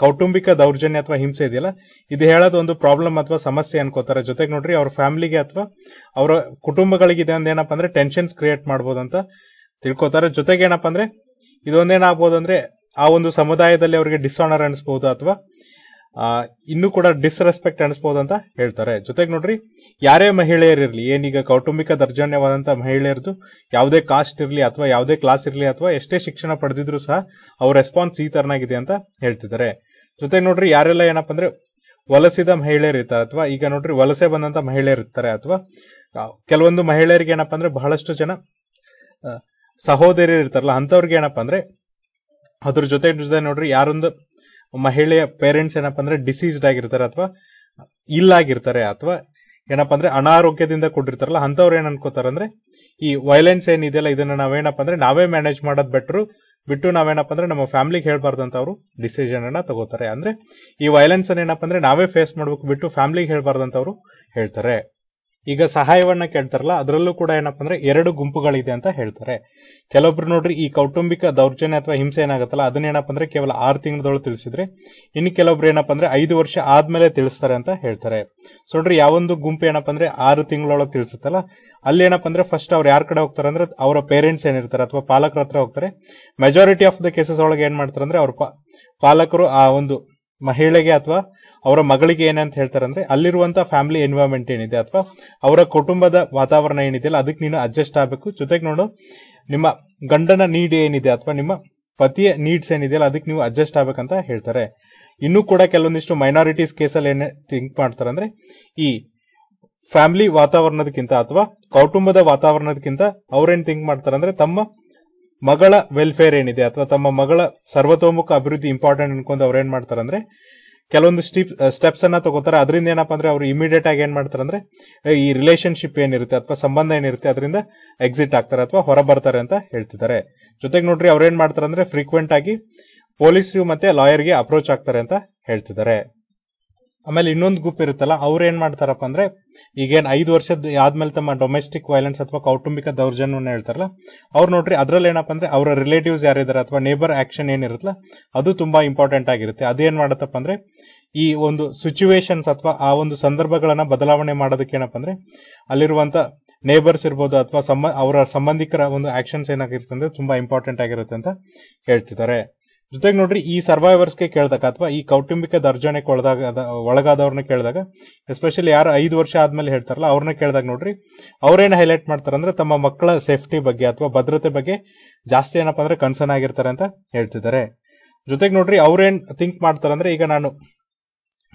ಕೌಟುಂಬಿಕ ದೌರ್ಜನ್ಯ ಅಥವಾ ಹಿಂಸೆ ಇದೆಯಲ್ಲ ಇದು ಹೇಳೋದು ಒಂದು ಪ್ರಾಬ್ಲಮ್ ಅಥವಾ ಸಮಸ್ಯೆ ಅನ್ಕೋತಾರೆ ಜೊತೆಗೆ ನೋಡ್ರಿ ಅವ್ರ ಫ್ಯಾಮಿಲಿಗೆ ಅಥವಾ ಅವರ ಕುಟುಂಬಗಳಿಗೆ ಒಂದು ಏನಪ್ಪ ಅಂದ್ರೆ ಟೆನ್ಷನ್ಸ್ ಕ್ರಿಯೇಟ್ ಮಾಡ್ಬೋದು ಅಂತ ತಿಳ್ಕೊತಾರೆ ಜೊತೆಗೆ ಏನಪ್ಪ ಅಂದ್ರೆ ಇದೊಂದೇನಾಗ್ಬೋದು ಅಂದ್ರೆ ಆ ಒಂದು ಸಮುದಾಯದಲ್ಲಿ ಅವರಿಗೆ ಡಿಸ್ಆನರ್ ಅನಿಸ್ಬಹುದು ಅಥವಾ ಇನ್ನೂ ಕೂಡ ಡಿಸ್ರೆಸ್ಪೆಕ್ಟ್ ಅನಿಸ್ಬೋದು ಅಂತ ಹೇಳ್ತಾರೆ ಜೊತೆಗೆ ನೋಡ್ರಿ ಯಾರೇ ಮಹಿಳೆಯರಿರಲಿ ಏನೀಗ ಕೌಟುಂಬಿಕ ದರ್ಜನ್ಯವಾದಂಥ ಮಹಿಳೆಯರದು ಯಾವುದೇ ಕಾಸ್ಟ್ ಇರಲಿ ಅಥವಾ ಯಾವುದೇ ಕ್ಲಾಸ್ ಇರಲಿ ಅಥವಾ ಎಷ್ಟೇ ಶಿಕ್ಷಣ ಪಡೆದಿದ್ರು ಸಹ ಅವ್ರ ರೆಸ್ಪಾನ್ಸ್ ಈ ತರನಾಗಿದೆ ಅಂತ ಹೇಳ್ತಿದ್ದಾರೆ ಜೊತೆಗೆ ನೋಡ್ರಿ ಯಾರೆಲ್ಲ ಏನಪ್ಪ ಅಂದ್ರೆ ವಲಸಿದ ಮಹಿಳೆಯರು ಇರ್ತಾರೆ ಅಥವಾ ಈಗ ನೋಡ್ರಿ ವಲಸೆ ಬಂದಂತ ಮಹಿಳೆಯರು ಇರ್ತಾರೆ ಅಥವಾ ಕೆಲವೊಂದು ಮಹಿಳೆಯರಿಗೆ ಏನಪ್ಪ ಅಂದ್ರೆ ಬಹಳಷ್ಟು ಜನ ಸಹೋದರಿಯರು ಇರ್ತಾರಲ್ಲ ಅಂತವ್ರಿಗೆ ಏನಪ್ಪ ಅಂದ್ರೆ ಅದ್ರ ಜೊತೆ ಜೊತೆ ನೋಡ್ರಿ ಯಾರೊಂದು ಮಹಿಳೆಯ ಪೇರೆಂಟ್ಸ್ ಏನಪ್ಪ ಅಂದ್ರೆ ಡಿಸೀಸ್ಡ್ ಆಗಿರ್ತಾರೆ ಅಥವಾ ಆಗಿರ್ತಾರೆ ಅಥವಾ ಏನಪ್ಪಾ ಅಂದ್ರೆ ಅನಾರೋಗ್ಯದಿಂದ ಕೊಟ್ಟಿರ್ತಾರಲ್ಲ ಅಂತವ್ರು ಏನ್ ಅಂದ್ರೆ ಈ ವೈಲೆನ್ಸ್ ಏನಿದೆಯಲ್ಲ ಇದನ್ನ ನಾವೇನಪ್ಪ ಅಂದ್ರೆ ನಾವೇ ಮ್ಯಾನೇಜ್ ಮಾಡೋದ್ ಬೆಟ್ರು ಬಿಟ್ಟು ನಾವೇನಪ್ಪ ಅಂದ್ರೆ ನಮ್ಮ ಫ್ಯಾಮಿಲಿಗೆ ಹೇಳ್ಬಾರ್ದು ಅಂತ ಅವರು ಡಿಸಿಷನ್ ಅನ್ನ ತಗೋತಾರೆ ಅಂದ್ರೆ ಈ ವೈಲೆನ್ಸ್ ಏನಪ್ಪ ಅಂದ್ರೆ ನಾವೇ ಫೇಸ್ ಮಾಡ್ಬೇಕು ಬಿಟ್ಟು ಫ್ಯಾಮಿಲಿಗೆ ಹೇಳ್ಬಾರ್ದು ಅಂತ ಅವರು ಹೇಳ್ತಾರೆ ಈಗ ಸಹಾಯವನ್ನ ಕೇಳ್ತಾರಲ್ಲ ಅದರಲ್ಲೂ ಕೂಡ ಏನಪ್ಪ ಅಂದ್ರೆ ಎರಡು ಗುಂಪುಗಳಿದೆ ಅಂತ ಹೇಳ್ತಾರೆ ಕೆಲವೊಬ್ರು ನೋಡ್ರಿ ಈ ಕೌಟುಂಬಿಕ ದೌರ್ಜನ್ಯ ಅಥವಾ ಹಿಂಸೆ ಏನಾಗುತ್ತಲ್ಲ ಅದನ್ನೇನಪ್ಪ ಅಂದ್ರೆ ಕೇವಲ ಆರು ತಿಂಗಳೊಳಗೆ ತಿಳಿಸಿದ್ರೆ ಇನ್ನು ಕೆಲವೊಬ್ರು ಏನಪ್ಪ ಅಂದ್ರೆ ಐದು ವರ್ಷ ಆದ್ಮೇಲೆ ತಿಳಿಸ್ತಾರೆ ಅಂತ ಹೇಳ್ತಾರೆ ಸೊ ನೋಡ್ರಿ ಯಾವೊಂದು ಗುಂಪು ಏನಪ್ಪ ಅಂದ್ರೆ ಆರು ತಿಂಗಳೊಳಗೆ ತಿಳಿಸುತ್ತಲ್ಲ ಅಲ್ಲಿ ಏನಪ್ಪ ಅಂದ್ರೆ ಫಸ್ಟ್ ಅವ್ರು ಯಾರ ಕಡೆ ಹೋಗ್ತಾರೆ ಅಂದ್ರೆ ಅವರ ಪೇರೆಂಟ್ಸ್ ಏನಿರ್ತಾರೆ ಅಥವಾ ಪಾಲಕರ ಹತ್ರ ಹೋಗ್ತಾರೆ ಮೆಜಾರಿಟಿ ಆಫ್ ದ ಕೇಸಸ್ ಒಳಗೆ ಏನ್ ಮಾಡ್ತಾರೆ ಅಂದ್ರೆ ಅವ್ರ ಪಾಲಕರು ಆ ಒಂದು ಮಹಿಳೆಗೆ ಅಥವಾ ಅವರ ಮಗಳಿಗೆ ಏನಂತ ಹೇಳ್ತಾರೆ ಅಂದ್ರೆ ಅಲ್ಲಿರುವಂತ ಫ್ಯಾಮಿಲಿ ಎನ್ವೈರ್ಮೆಂಟ್ ಏನಿದೆ ಅಥವಾ ಅವರ ಕುಟುಂಬದ ವಾತಾವರಣ ಏನಿದೆಯಲ್ಲ ಅದಕ್ಕೆ ನೀನು ಅಡ್ಜಸ್ಟ್ ಆಗಬೇಕು ಜೊತೆಗೆ ನೋಡು ನಿಮ್ಮ ಗಂಡನ ನೀಡ್ ಏನಿದೆ ಅಥವಾ ನಿಮ್ಮ ಪತಿಯ ನೀಡ್ಸ್ ಏನಿದೆಯಲ್ಲ ಅದಕ್ಕೆ ನೀವು ಅಡ್ಜಸ್ಟ್ ಆಗ್ಬೇಕಂತ ಹೇಳ್ತಾರೆ ಇನ್ನೂ ಕೂಡ ಕೆಲವೊಂದಿಷ್ಟು ಮೈನಾರಿಟೀಸ್ ಕೇಸಲ್ಲಿ ಏನೇ ಥಿಂಕ್ ಮಾಡ್ತಾರೆ ಅಂದ್ರೆ ಈ ಫ್ಯಾಮಿಲಿ ವಾತಾವರಣದಕ್ಕಿಂತ ಅಥವಾ ಕೌಟುಂಬದ ವಾತಾವರಣದಕ್ಕಿಂತ ಅವ್ರೇನ್ ಥಿಂಕ್ ಮಾಡ್ತಾರೆ ತಮ್ಮ ಮಗಳ ವೆಲ್ಫೇರ್ ಏನಿದೆ ಅಥವಾ ತಮ್ಮ ಮಗಳ ಸರ್ವತೋಮುಖ ಅಭಿವೃದ್ಧಿ ಇಂಪಾರ್ಟೆಂಟ್ ಅನ್ಕೊಂಡು ಅವ್ರೇನ್ ಮಾಡ್ತಾರೆ ಅಂದ್ರೆ ಕೆಲವೊಂದು ಸ್ಟಿಪ್ ಸ್ಟೆಪ್ಸ್ ಅನ್ನ ತಗೋತಾರೆ ಅದರಿಂದ ಏನಪ್ಪಾ ಅಂದ್ರೆ ಅವರು ಇಮಿಡಿಯೇಟ್ ಆಗಿ ಏನ್ ಮಾಡ್ತಾರೆ ಅಂದ್ರೆ ಈ ರಿಲೇಶನ್ಶಿಪ್ ಏನಿರುತ್ತೆ ಅಥವಾ ಸಂಬಂಧ ಏನಿರುತ್ತೆ ಅದರಿಂದ ಎಕ್ಸಿಟ್ ಆಗ್ತಾರೆ ಅಥವಾ ಹೊರ ಬರ್ತಾರೆ ಅಂತ ಹೇಳ್ತಿದ್ದಾರೆ ಜೊತೆಗೆ ನೋಡ್ರಿ ಅವ್ರೇನ್ ಮಾಡ್ತಾರೆ ಅಂದ್ರೆ ಫ್ರೀಕ್ವೆಂಟ್ ಆಗಿ ಪೊಲೀಸ್ ಮತ್ತೆ ಲಾಯರ್ಗೆ ಅಪ್ರೋಚ್ ಆಗ್ತಾರೆ ಅಂತ ಹೇಳ್ತಿದ್ದಾರೆ ಆಮೇಲೆ ಇನ್ನೊಂದು ಗುಪ್ ಇರುತ್ತಲ್ಲ ಅವ್ರು ಏನ್ ಮಾಡ್ತಾರಪ್ಪ ಅಂದ್ರೆ ಈಗೇನ್ ಐದು ವರ್ಷದ ಆದ್ಮೇಲೆ ತಮ್ಮ ಡೊಮೆಸ್ಟಿಕ್ ವೈಲೆನ್ಸ್ ಅಥವಾ ಕೌಟುಂಬಿಕ ದೌರ್ಜನ್ಯವನ್ನು ಹೇಳ್ತಾರಲ್ಲ ಅವ್ರು ನೋಡ್ರಿ ಅದ್ರಲ್ಲಿ ಏನಪ್ಪ ಅಂದ್ರೆ ಅವರ ರಿಲೇಟಿವ್ಸ್ ಯಾರಿದ್ದಾರೆ ಅಥವಾ ನೇಬರ್ ಆಕ್ಷನ್ ಏನಿರುತ್ತಲ್ಲ ಅದು ತುಂಬಾ ಇಂಪಾರ್ಟೆಂಟ್ ಆಗಿರುತ್ತೆ ಅದೇನ್ ಮಾಡತ್ತಪ್ಪ ಅಂದ್ರೆ ಈ ಒಂದು ಸಿಚುವೇಶನ್ಸ್ ಅಥವಾ ಆ ಒಂದು ಸಂದರ್ಭಗಳನ್ನ ಬದಲಾವಣೆ ಮಾಡೋದಕ್ಕೆ ಏನಪ್ಪ ಅಂದ್ರೆ ಅಲ್ಲಿರುವಂತ ನೇಬರ್ಸ್ ಇರ್ಬೋದು ಅಥವಾ ಸಂಬಂಧ ಅವರ ಸಂಬಂಧಿಕರ ಒಂದು ಆಕ್ಷನ್ಸ್ ಏನಾಗಿರುತ್ತೆ ಅಂದ್ರೆ ತುಂಬಾ ಇಂಪಾರ್ಟೆಂಟ್ ಆಗಿರುತ್ತೆ ಅಂತ ಹೇಳ್ತಿದ್ದಾರೆ ಜೊತೆಗೆ ನೋಡ್ರಿ ಈ ಸರ್ವೈವರ್ಸ್ಗೆ ಕೇಳ್ದಾಗ ಅಥವಾ ಈ ಕೌಟುಂಬಿಕ ದರ್ಜನೆ ಒಳದಾಗ ಒಳಗಾದವ್ರನ್ನ ಕೇಳಿದಾಗ ಎಸ್ಪೆಷಲಿ ಯಾರು ಐದು ವರ್ಷ ಆದ್ಮೇಲೆ ಹೇಳ್ತಾರಲ್ಲ ಅವ್ರನ್ನ ಕೇಳಿದಾಗ ನೋಡ್ರಿ ಅವ್ರೇನು ಹೈಲೈಟ್ ಮಾಡ್ತಾರಂದ್ರೆ ತಮ್ಮ ಮಕ್ಕಳ ಸೇಫ್ಟಿ ಬಗ್ಗೆ ಅಥವಾ ಭದ್ರತೆ ಬಗ್ಗೆ ಜಾಸ್ತಿ ಏನಪ್ಪಾ ಅಂದ್ರೆ ಕನ್ಸರ್ನ್ ಆಗಿರ್ತಾರೆ ಅಂತ ಹೇಳ್ತಿದ್ದಾರೆ ಜೊತೆಗೆ ನೋಡ್ರಿ ಅವ್ರೇನ್ ಥಿಂಕ್ ಮಾಡ್ತಾರಂದ್ರೆ ಈಗ ನಾನು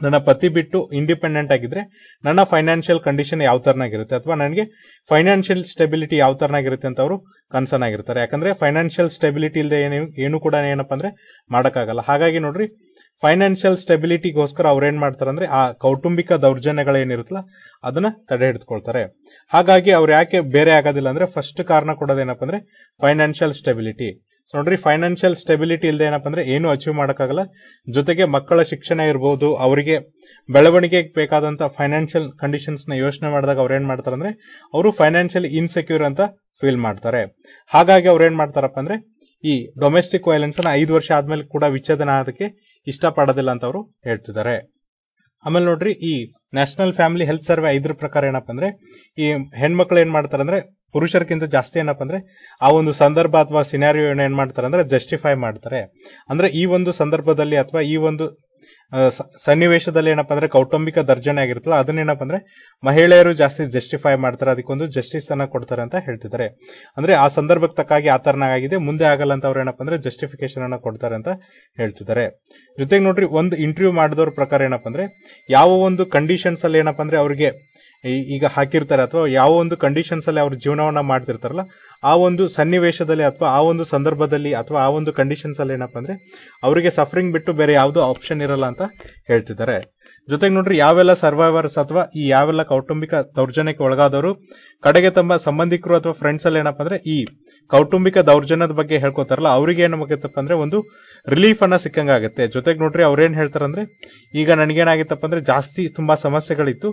ನನ್ನ ಪತಿ ಬಿಟ್ಟು ಇಂಡಿಪೆಂಡೆಂಟ್ ಆಗಿದ್ರೆ ನನ್ನ ಫೈನಾನ್ಷಿಯಲ್ ಕಂಡೀಷನ್ ಯಾವ ತರನಾಗಿರುತ್ತೆ ಅಥವಾ ನನಗೆ ಫೈನಾನ್ಷಿಯಲ್ ಸ್ಟೆಬಿಲಿಟಿ ಯಾವ ತರನಾಗಿರುತ್ತೆ ಅಂತ ಅವರು ಕನ್ಸರ್ನ್ ಆಗಿರ್ತಾರೆ ಯಾಕಂದ್ರೆ ಫೈನಾನ್ಷಿಯಲ್ ಸ್ಟೆಬಿಲಿಟಿ ಇಲ್ಲದೆ ಏನು ಏನು ಕೂಡ ಏನಪ್ಪ ಅಂದ್ರೆ ಮಾಡೋಕ್ಕಾಗಲ್ಲ ಹಾಗಾಗಿ ನೋಡ್ರಿ ಫೈನಾನ್ಷಿಯಲ್ ಸ್ಟೆಬಿಲಿಟಿಗೋಸ್ಕರ ಅವ್ರೇನ್ ಮಾಡ್ತಾರೆ ಅಂದ್ರೆ ಆ ಕೌಟುಂಬಿಕ ದೌರ್ಜನ್ಯಗಳೇನಿರುತ್ತಲ್ಲ ಅದನ್ನ ತಡೆ ಹಿಡಿದುಕೊಳ್ತಾರೆ ಹಾಗಾಗಿ ಅವ್ರು ಯಾಕೆ ಬೇರೆ ಆಗೋದಿಲ್ಲ ಅಂದ್ರೆ ಫಸ್ಟ್ ಕಾರಣ ಕೊಡೋದೇನಪ್ಪ ಅಂದ್ರೆ ಫೈನಾನ್ಷಿಯಲ್ ಸ್ಟೆಬಿಲಿಟಿ ಸೊ ನೋಡ್ರಿ ಫೈನಾನ್ಷಿಯಲ್ ಸ್ಟೆಬಿಲಿಟಿ ಇಲ್ಲದೆ ಏನಪ್ಪ ಅಂದ್ರೆ ಏನು ಅಚೀವ್ ಮಾಡೋಕ್ಕಾಗಲ್ಲ ಜೊತೆಗೆ ಮಕ್ಕಳ ಶಿಕ್ಷಣ ಇರ್ಬೋದು ಅವರಿಗೆ ಬೆಳವಣಿಗೆಗೆ ಬೇಕಾದಂತ ಫೈನಾನ್ಷಿಯಲ್ ಕಂಡೀಷನ್ಸ್ ನ ಯೋಚನೆ ಮಾಡಿದಾಗ ಅವ್ರು ಏನ್ ಮಾಡ್ತಾರೆ ಅಂದ್ರೆ ಅವರು ಫೈನಾನ್ಷಿಯಲ್ ಇನ್ಸೆಕ್ಯೂರ್ ಅಂತ ಫೀಲ್ ಮಾಡ್ತಾರೆ ಹಾಗಾಗಿ ಅವ್ರು ಏನ್ ಮಾಡ್ತಾರಪ್ಪ ಅಂದ್ರೆ ಈ ಡೊಮೆಸ್ಟಿಕ್ ವೈಲೆನ್ಸ್ ಅನ್ನ ಐದು ವರ್ಷ ಆದ್ಮೇಲೆ ಕೂಡ ವಿಚ್ಛೇದನ ಅದಕ್ಕೆ ಇಷ್ಟಪಡೋದಿಲ್ಲ ಅಂತ ಅವರು ಹೇಳ್ತಿದ್ದಾರೆ ಆಮೇಲೆ ನೋಡ್ರಿ ಈ ನ್ಯಾಷನಲ್ ಫ್ಯಾಮಿಲಿ ಹೆಲ್ತ್ ಸರ್ವೆ ಐದರ ಪ್ರಕಾರ ಏನಪ್ಪ ಅಂದ್ರೆ ಈ ಹೆಣ್ಮಕ್ಳು ಏನ್ ಮಾಡ್ತಾರೆ ಅಂದ್ರೆ ಪುರುಷರಕ್ಕಿಂತ ಜಾಸ್ತಿ ಏನಪ್ಪ ಅಂದ್ರೆ ಆ ಒಂದು ಸಂದರ್ಭ ಅಥವಾ ಸಿನಾರಿಯೋ ಏನ್ ಮಾಡ್ತಾರೆ ಅಂದ್ರೆ ಜಸ್ಟಿಫೈ ಮಾಡ್ತಾರೆ ಅಂದ್ರೆ ಈ ಒಂದು ಸಂದರ್ಭದಲ್ಲಿ ಅಥವಾ ಈ ಒಂದು ಸನ್ನಿವೇಶದಲ್ಲಿ ಏನಪ್ಪಾ ಅಂದ್ರೆ ಕೌಟುಂಬಿಕ ದರ್ಜನೆ ಆಗಿರುತ್ತಲ್ಲ ಏನಪ್ಪಾ ಅಂದ್ರೆ ಮಹಿಳೆಯರು ಜಾಸ್ತಿ ಜಸ್ಟಿಫೈ ಮಾಡ್ತಾರೆ ಅದಕ್ಕೊಂದು ಜಸ್ಟಿಸ್ ಅನ್ನ ಕೊಡ್ತಾರೆ ಅಂತ ಹೇಳ್ತಿದ್ದಾರೆ ಅಂದ್ರೆ ಆ ಸಂದರ್ಭಕ್ಕೆ ತಕ್ಕಾಗಿ ಆ ಆಗಿದೆ ಮುಂದೆ ಆಗಲ್ಲ ಅಂತ ಅವ್ರು ಏನಪ್ಪ ಅಂದ್ರೆ ಜಸ್ಟಿಫಿಕೇಶನ್ ಅನ್ನ ಕೊಡ್ತಾರೆ ಅಂತ ಹೇಳ್ತಿದ್ದಾರೆ ಜೊತೆಗೆ ನೋಡ್ರಿ ಒಂದು ಇಂಟರ್ವ್ಯೂ ಮಾಡಿದವ್ರ ಪ್ರಕಾರ ಏನಪ್ಪ ಅಂದ್ರೆ ಯಾವ ಒಂದು ಕಂಡೀಷನ್ಸ್ ಅಲ್ಲಿ ಏನಪ್ಪ ಅಂದ್ರೆ ಅವ್ರಿಗೆ ಈಗ ಹಾಕಿರ್ತಾರೆ ಅಥವಾ ಯಾವ ಒಂದು ಕಂಡೀಷನ್ಸ್ ಅಲ್ಲಿ ಅವ್ರ ಜೀವನವನ್ನ ಮಾಡ್ತಿರ್ತಾರಲ್ಲ ಆ ಒಂದು ಸನ್ನಿವೇಶದಲ್ಲಿ ಅಥವಾ ಆ ಒಂದು ಸಂದರ್ಭದಲ್ಲಿ ಅಥವಾ ಆ ಒಂದು ಕಂಡೀಷನ್ಸ್ ಅಲ್ಲಿ ಏನಪ್ಪಾ ಅಂದ್ರೆ ಅವರಿಗೆ ಸಫರಿಂಗ್ ಬಿಟ್ಟು ಬೇರೆ ಯಾವುದೋ ಆಪ್ಷನ್ ಇರಲ್ಲ ಅಂತ ಹೇಳ್ತಿದ್ದಾರೆ ಜೊತೆಗೆ ನೋಡ್ರಿ ಯಾವೆಲ್ಲ ಸರ್ವೈವರ್ಸ್ ಅಥವಾ ಈ ಯಾವೆಲ್ಲ ಕೌಟುಂಬಿಕ ದೌರ್ಜನ್ಯಕ್ಕೆ ಒಳಗಾದವರು ಕಡೆಗೆ ತಮ್ಮ ಸಂಬಂಧಿಕರು ಅಥವಾ ಫ್ರೆಂಡ್ಸ್ ಅಲ್ಲಿ ಏನಪ್ಪಾ ಅಂದ್ರೆ ಈ ಕೌಟುಂಬಿಕ ದೌರ್ಜನ್ಯದ ಬಗ್ಗೆ ಹೇಳ್ಕೊತಾರಲ್ಲ ಅವರಿಗೆ ಏನಾಗುತ್ತಪ್ಪ ಅಂದ್ರೆ ಒಂದು ರಿಲೀಫ್ ಅನ್ನ ಸಿಕ್ಕಂಗಾಗುತ್ತೆ ಜೊತೆಗೆ ನೋಡ್ರಿ ಅವ್ರೇನ್ ಹೇಳ್ತಾರಂದ್ರೆ ಈಗ ನನಗೇನಾಗಿತ್ತಪ್ಪ ಅಂದ್ರೆ ಜಾಸ್ತಿ ತುಂಬಾ ಸಮಸ್ಯೆಗಳಿತ್ತು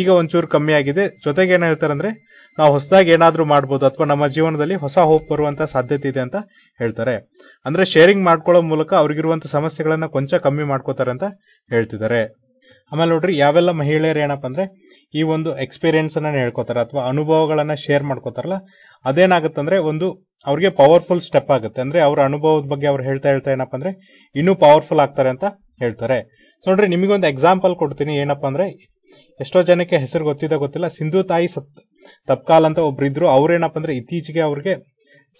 ಈಗ ಒಂಚೂರು ಕಮ್ಮಿ ಆಗಿದೆ ಜೊತೆಗೆ ಏನ ಹೇಳ್ತಾರೆ ಅಂದ್ರೆ ನಾವು ಹೊಸದಾಗಿ ಏನಾದರೂ ಮಾಡ್ಬೋದು ಅಥವಾ ನಮ್ಮ ಜೀವನದಲ್ಲಿ ಹೊಸ ಹೋಪ್ ಬರುವಂತ ಸಾಧ್ಯತೆ ಇದೆ ಅಂತ ಹೇಳ್ತಾರೆ ಅಂದ್ರೆ ಶೇರಿಂಗ್ ಮಾಡ್ಕೊಳ್ಳೋ ಮೂಲಕ ಅವ್ರಿಗಿರುವಂತ ಸಮಸ್ಯೆಗಳನ್ನ ಕೊಂಚ ಕಮ್ಮಿ ಮಾಡ್ಕೋತಾರೆ ಅಂತ ಹೇಳ್ತಿದ್ದಾರೆ ಆಮೇಲೆ ನೋಡ್ರಿ ಯಾವೆಲ್ಲ ಮಹಿಳೆಯರು ಏನಪ್ಪ ಅಂದ್ರೆ ಈ ಒಂದು ಎಕ್ಸ್ಪೀರಿಯನ್ಸ್ ಅನ್ನ ಹೇಳ್ಕೊತಾರೆ ಅಥವಾ ಅನುಭವಗಳನ್ನ ಶೇರ್ ಮಾಡ್ಕೋತಾರಲ್ಲ ಅದೇನಾಗುತ್ತಂದ್ರೆ ಒಂದು ಅವ್ರಿಗೆ ಪವರ್ಫುಲ್ ಸ್ಟೆಪ್ ಆಗುತ್ತೆ ಅಂದ್ರೆ ಅವ್ರ ಅನುಭವದ ಬಗ್ಗೆ ಅವ್ರು ಹೇಳ್ತಾ ಹೇಳ್ತಾ ಏನಪ್ಪ ಅಂದ್ರೆ ಇನ್ನೂ ಪವರ್ಫುಲ್ ಆಗ್ತಾರೆ ಅಂತ ಹೇಳ್ತಾರೆ ಸೊ ನೋಡ್ರಿ ನಿಮಗೊಂದು ಎಕ್ಸಾಂಪಲ್ ಕೊಡ್ತೀನಿ ಏನಪ್ಪ ಅಂದ್ರೆ ಎಷ್ಟೋ ಜನಕ್ಕೆ ಹೆಸರು ಗೊತ್ತಿದೆ ಗೊತ್ತಿಲ್ಲ ಸಿಂಧು ತಾಯಿ ಸತ್ ತಪ್ಕಾಲ್ ಅಂತ ಒಬ್ರಿದ್ರು ಅವ್ರೇನಪ್ಪ ಅಂದ್ರೆ ಇತ್ತೀಚೆಗೆ ಅವ್ರಿಗೆ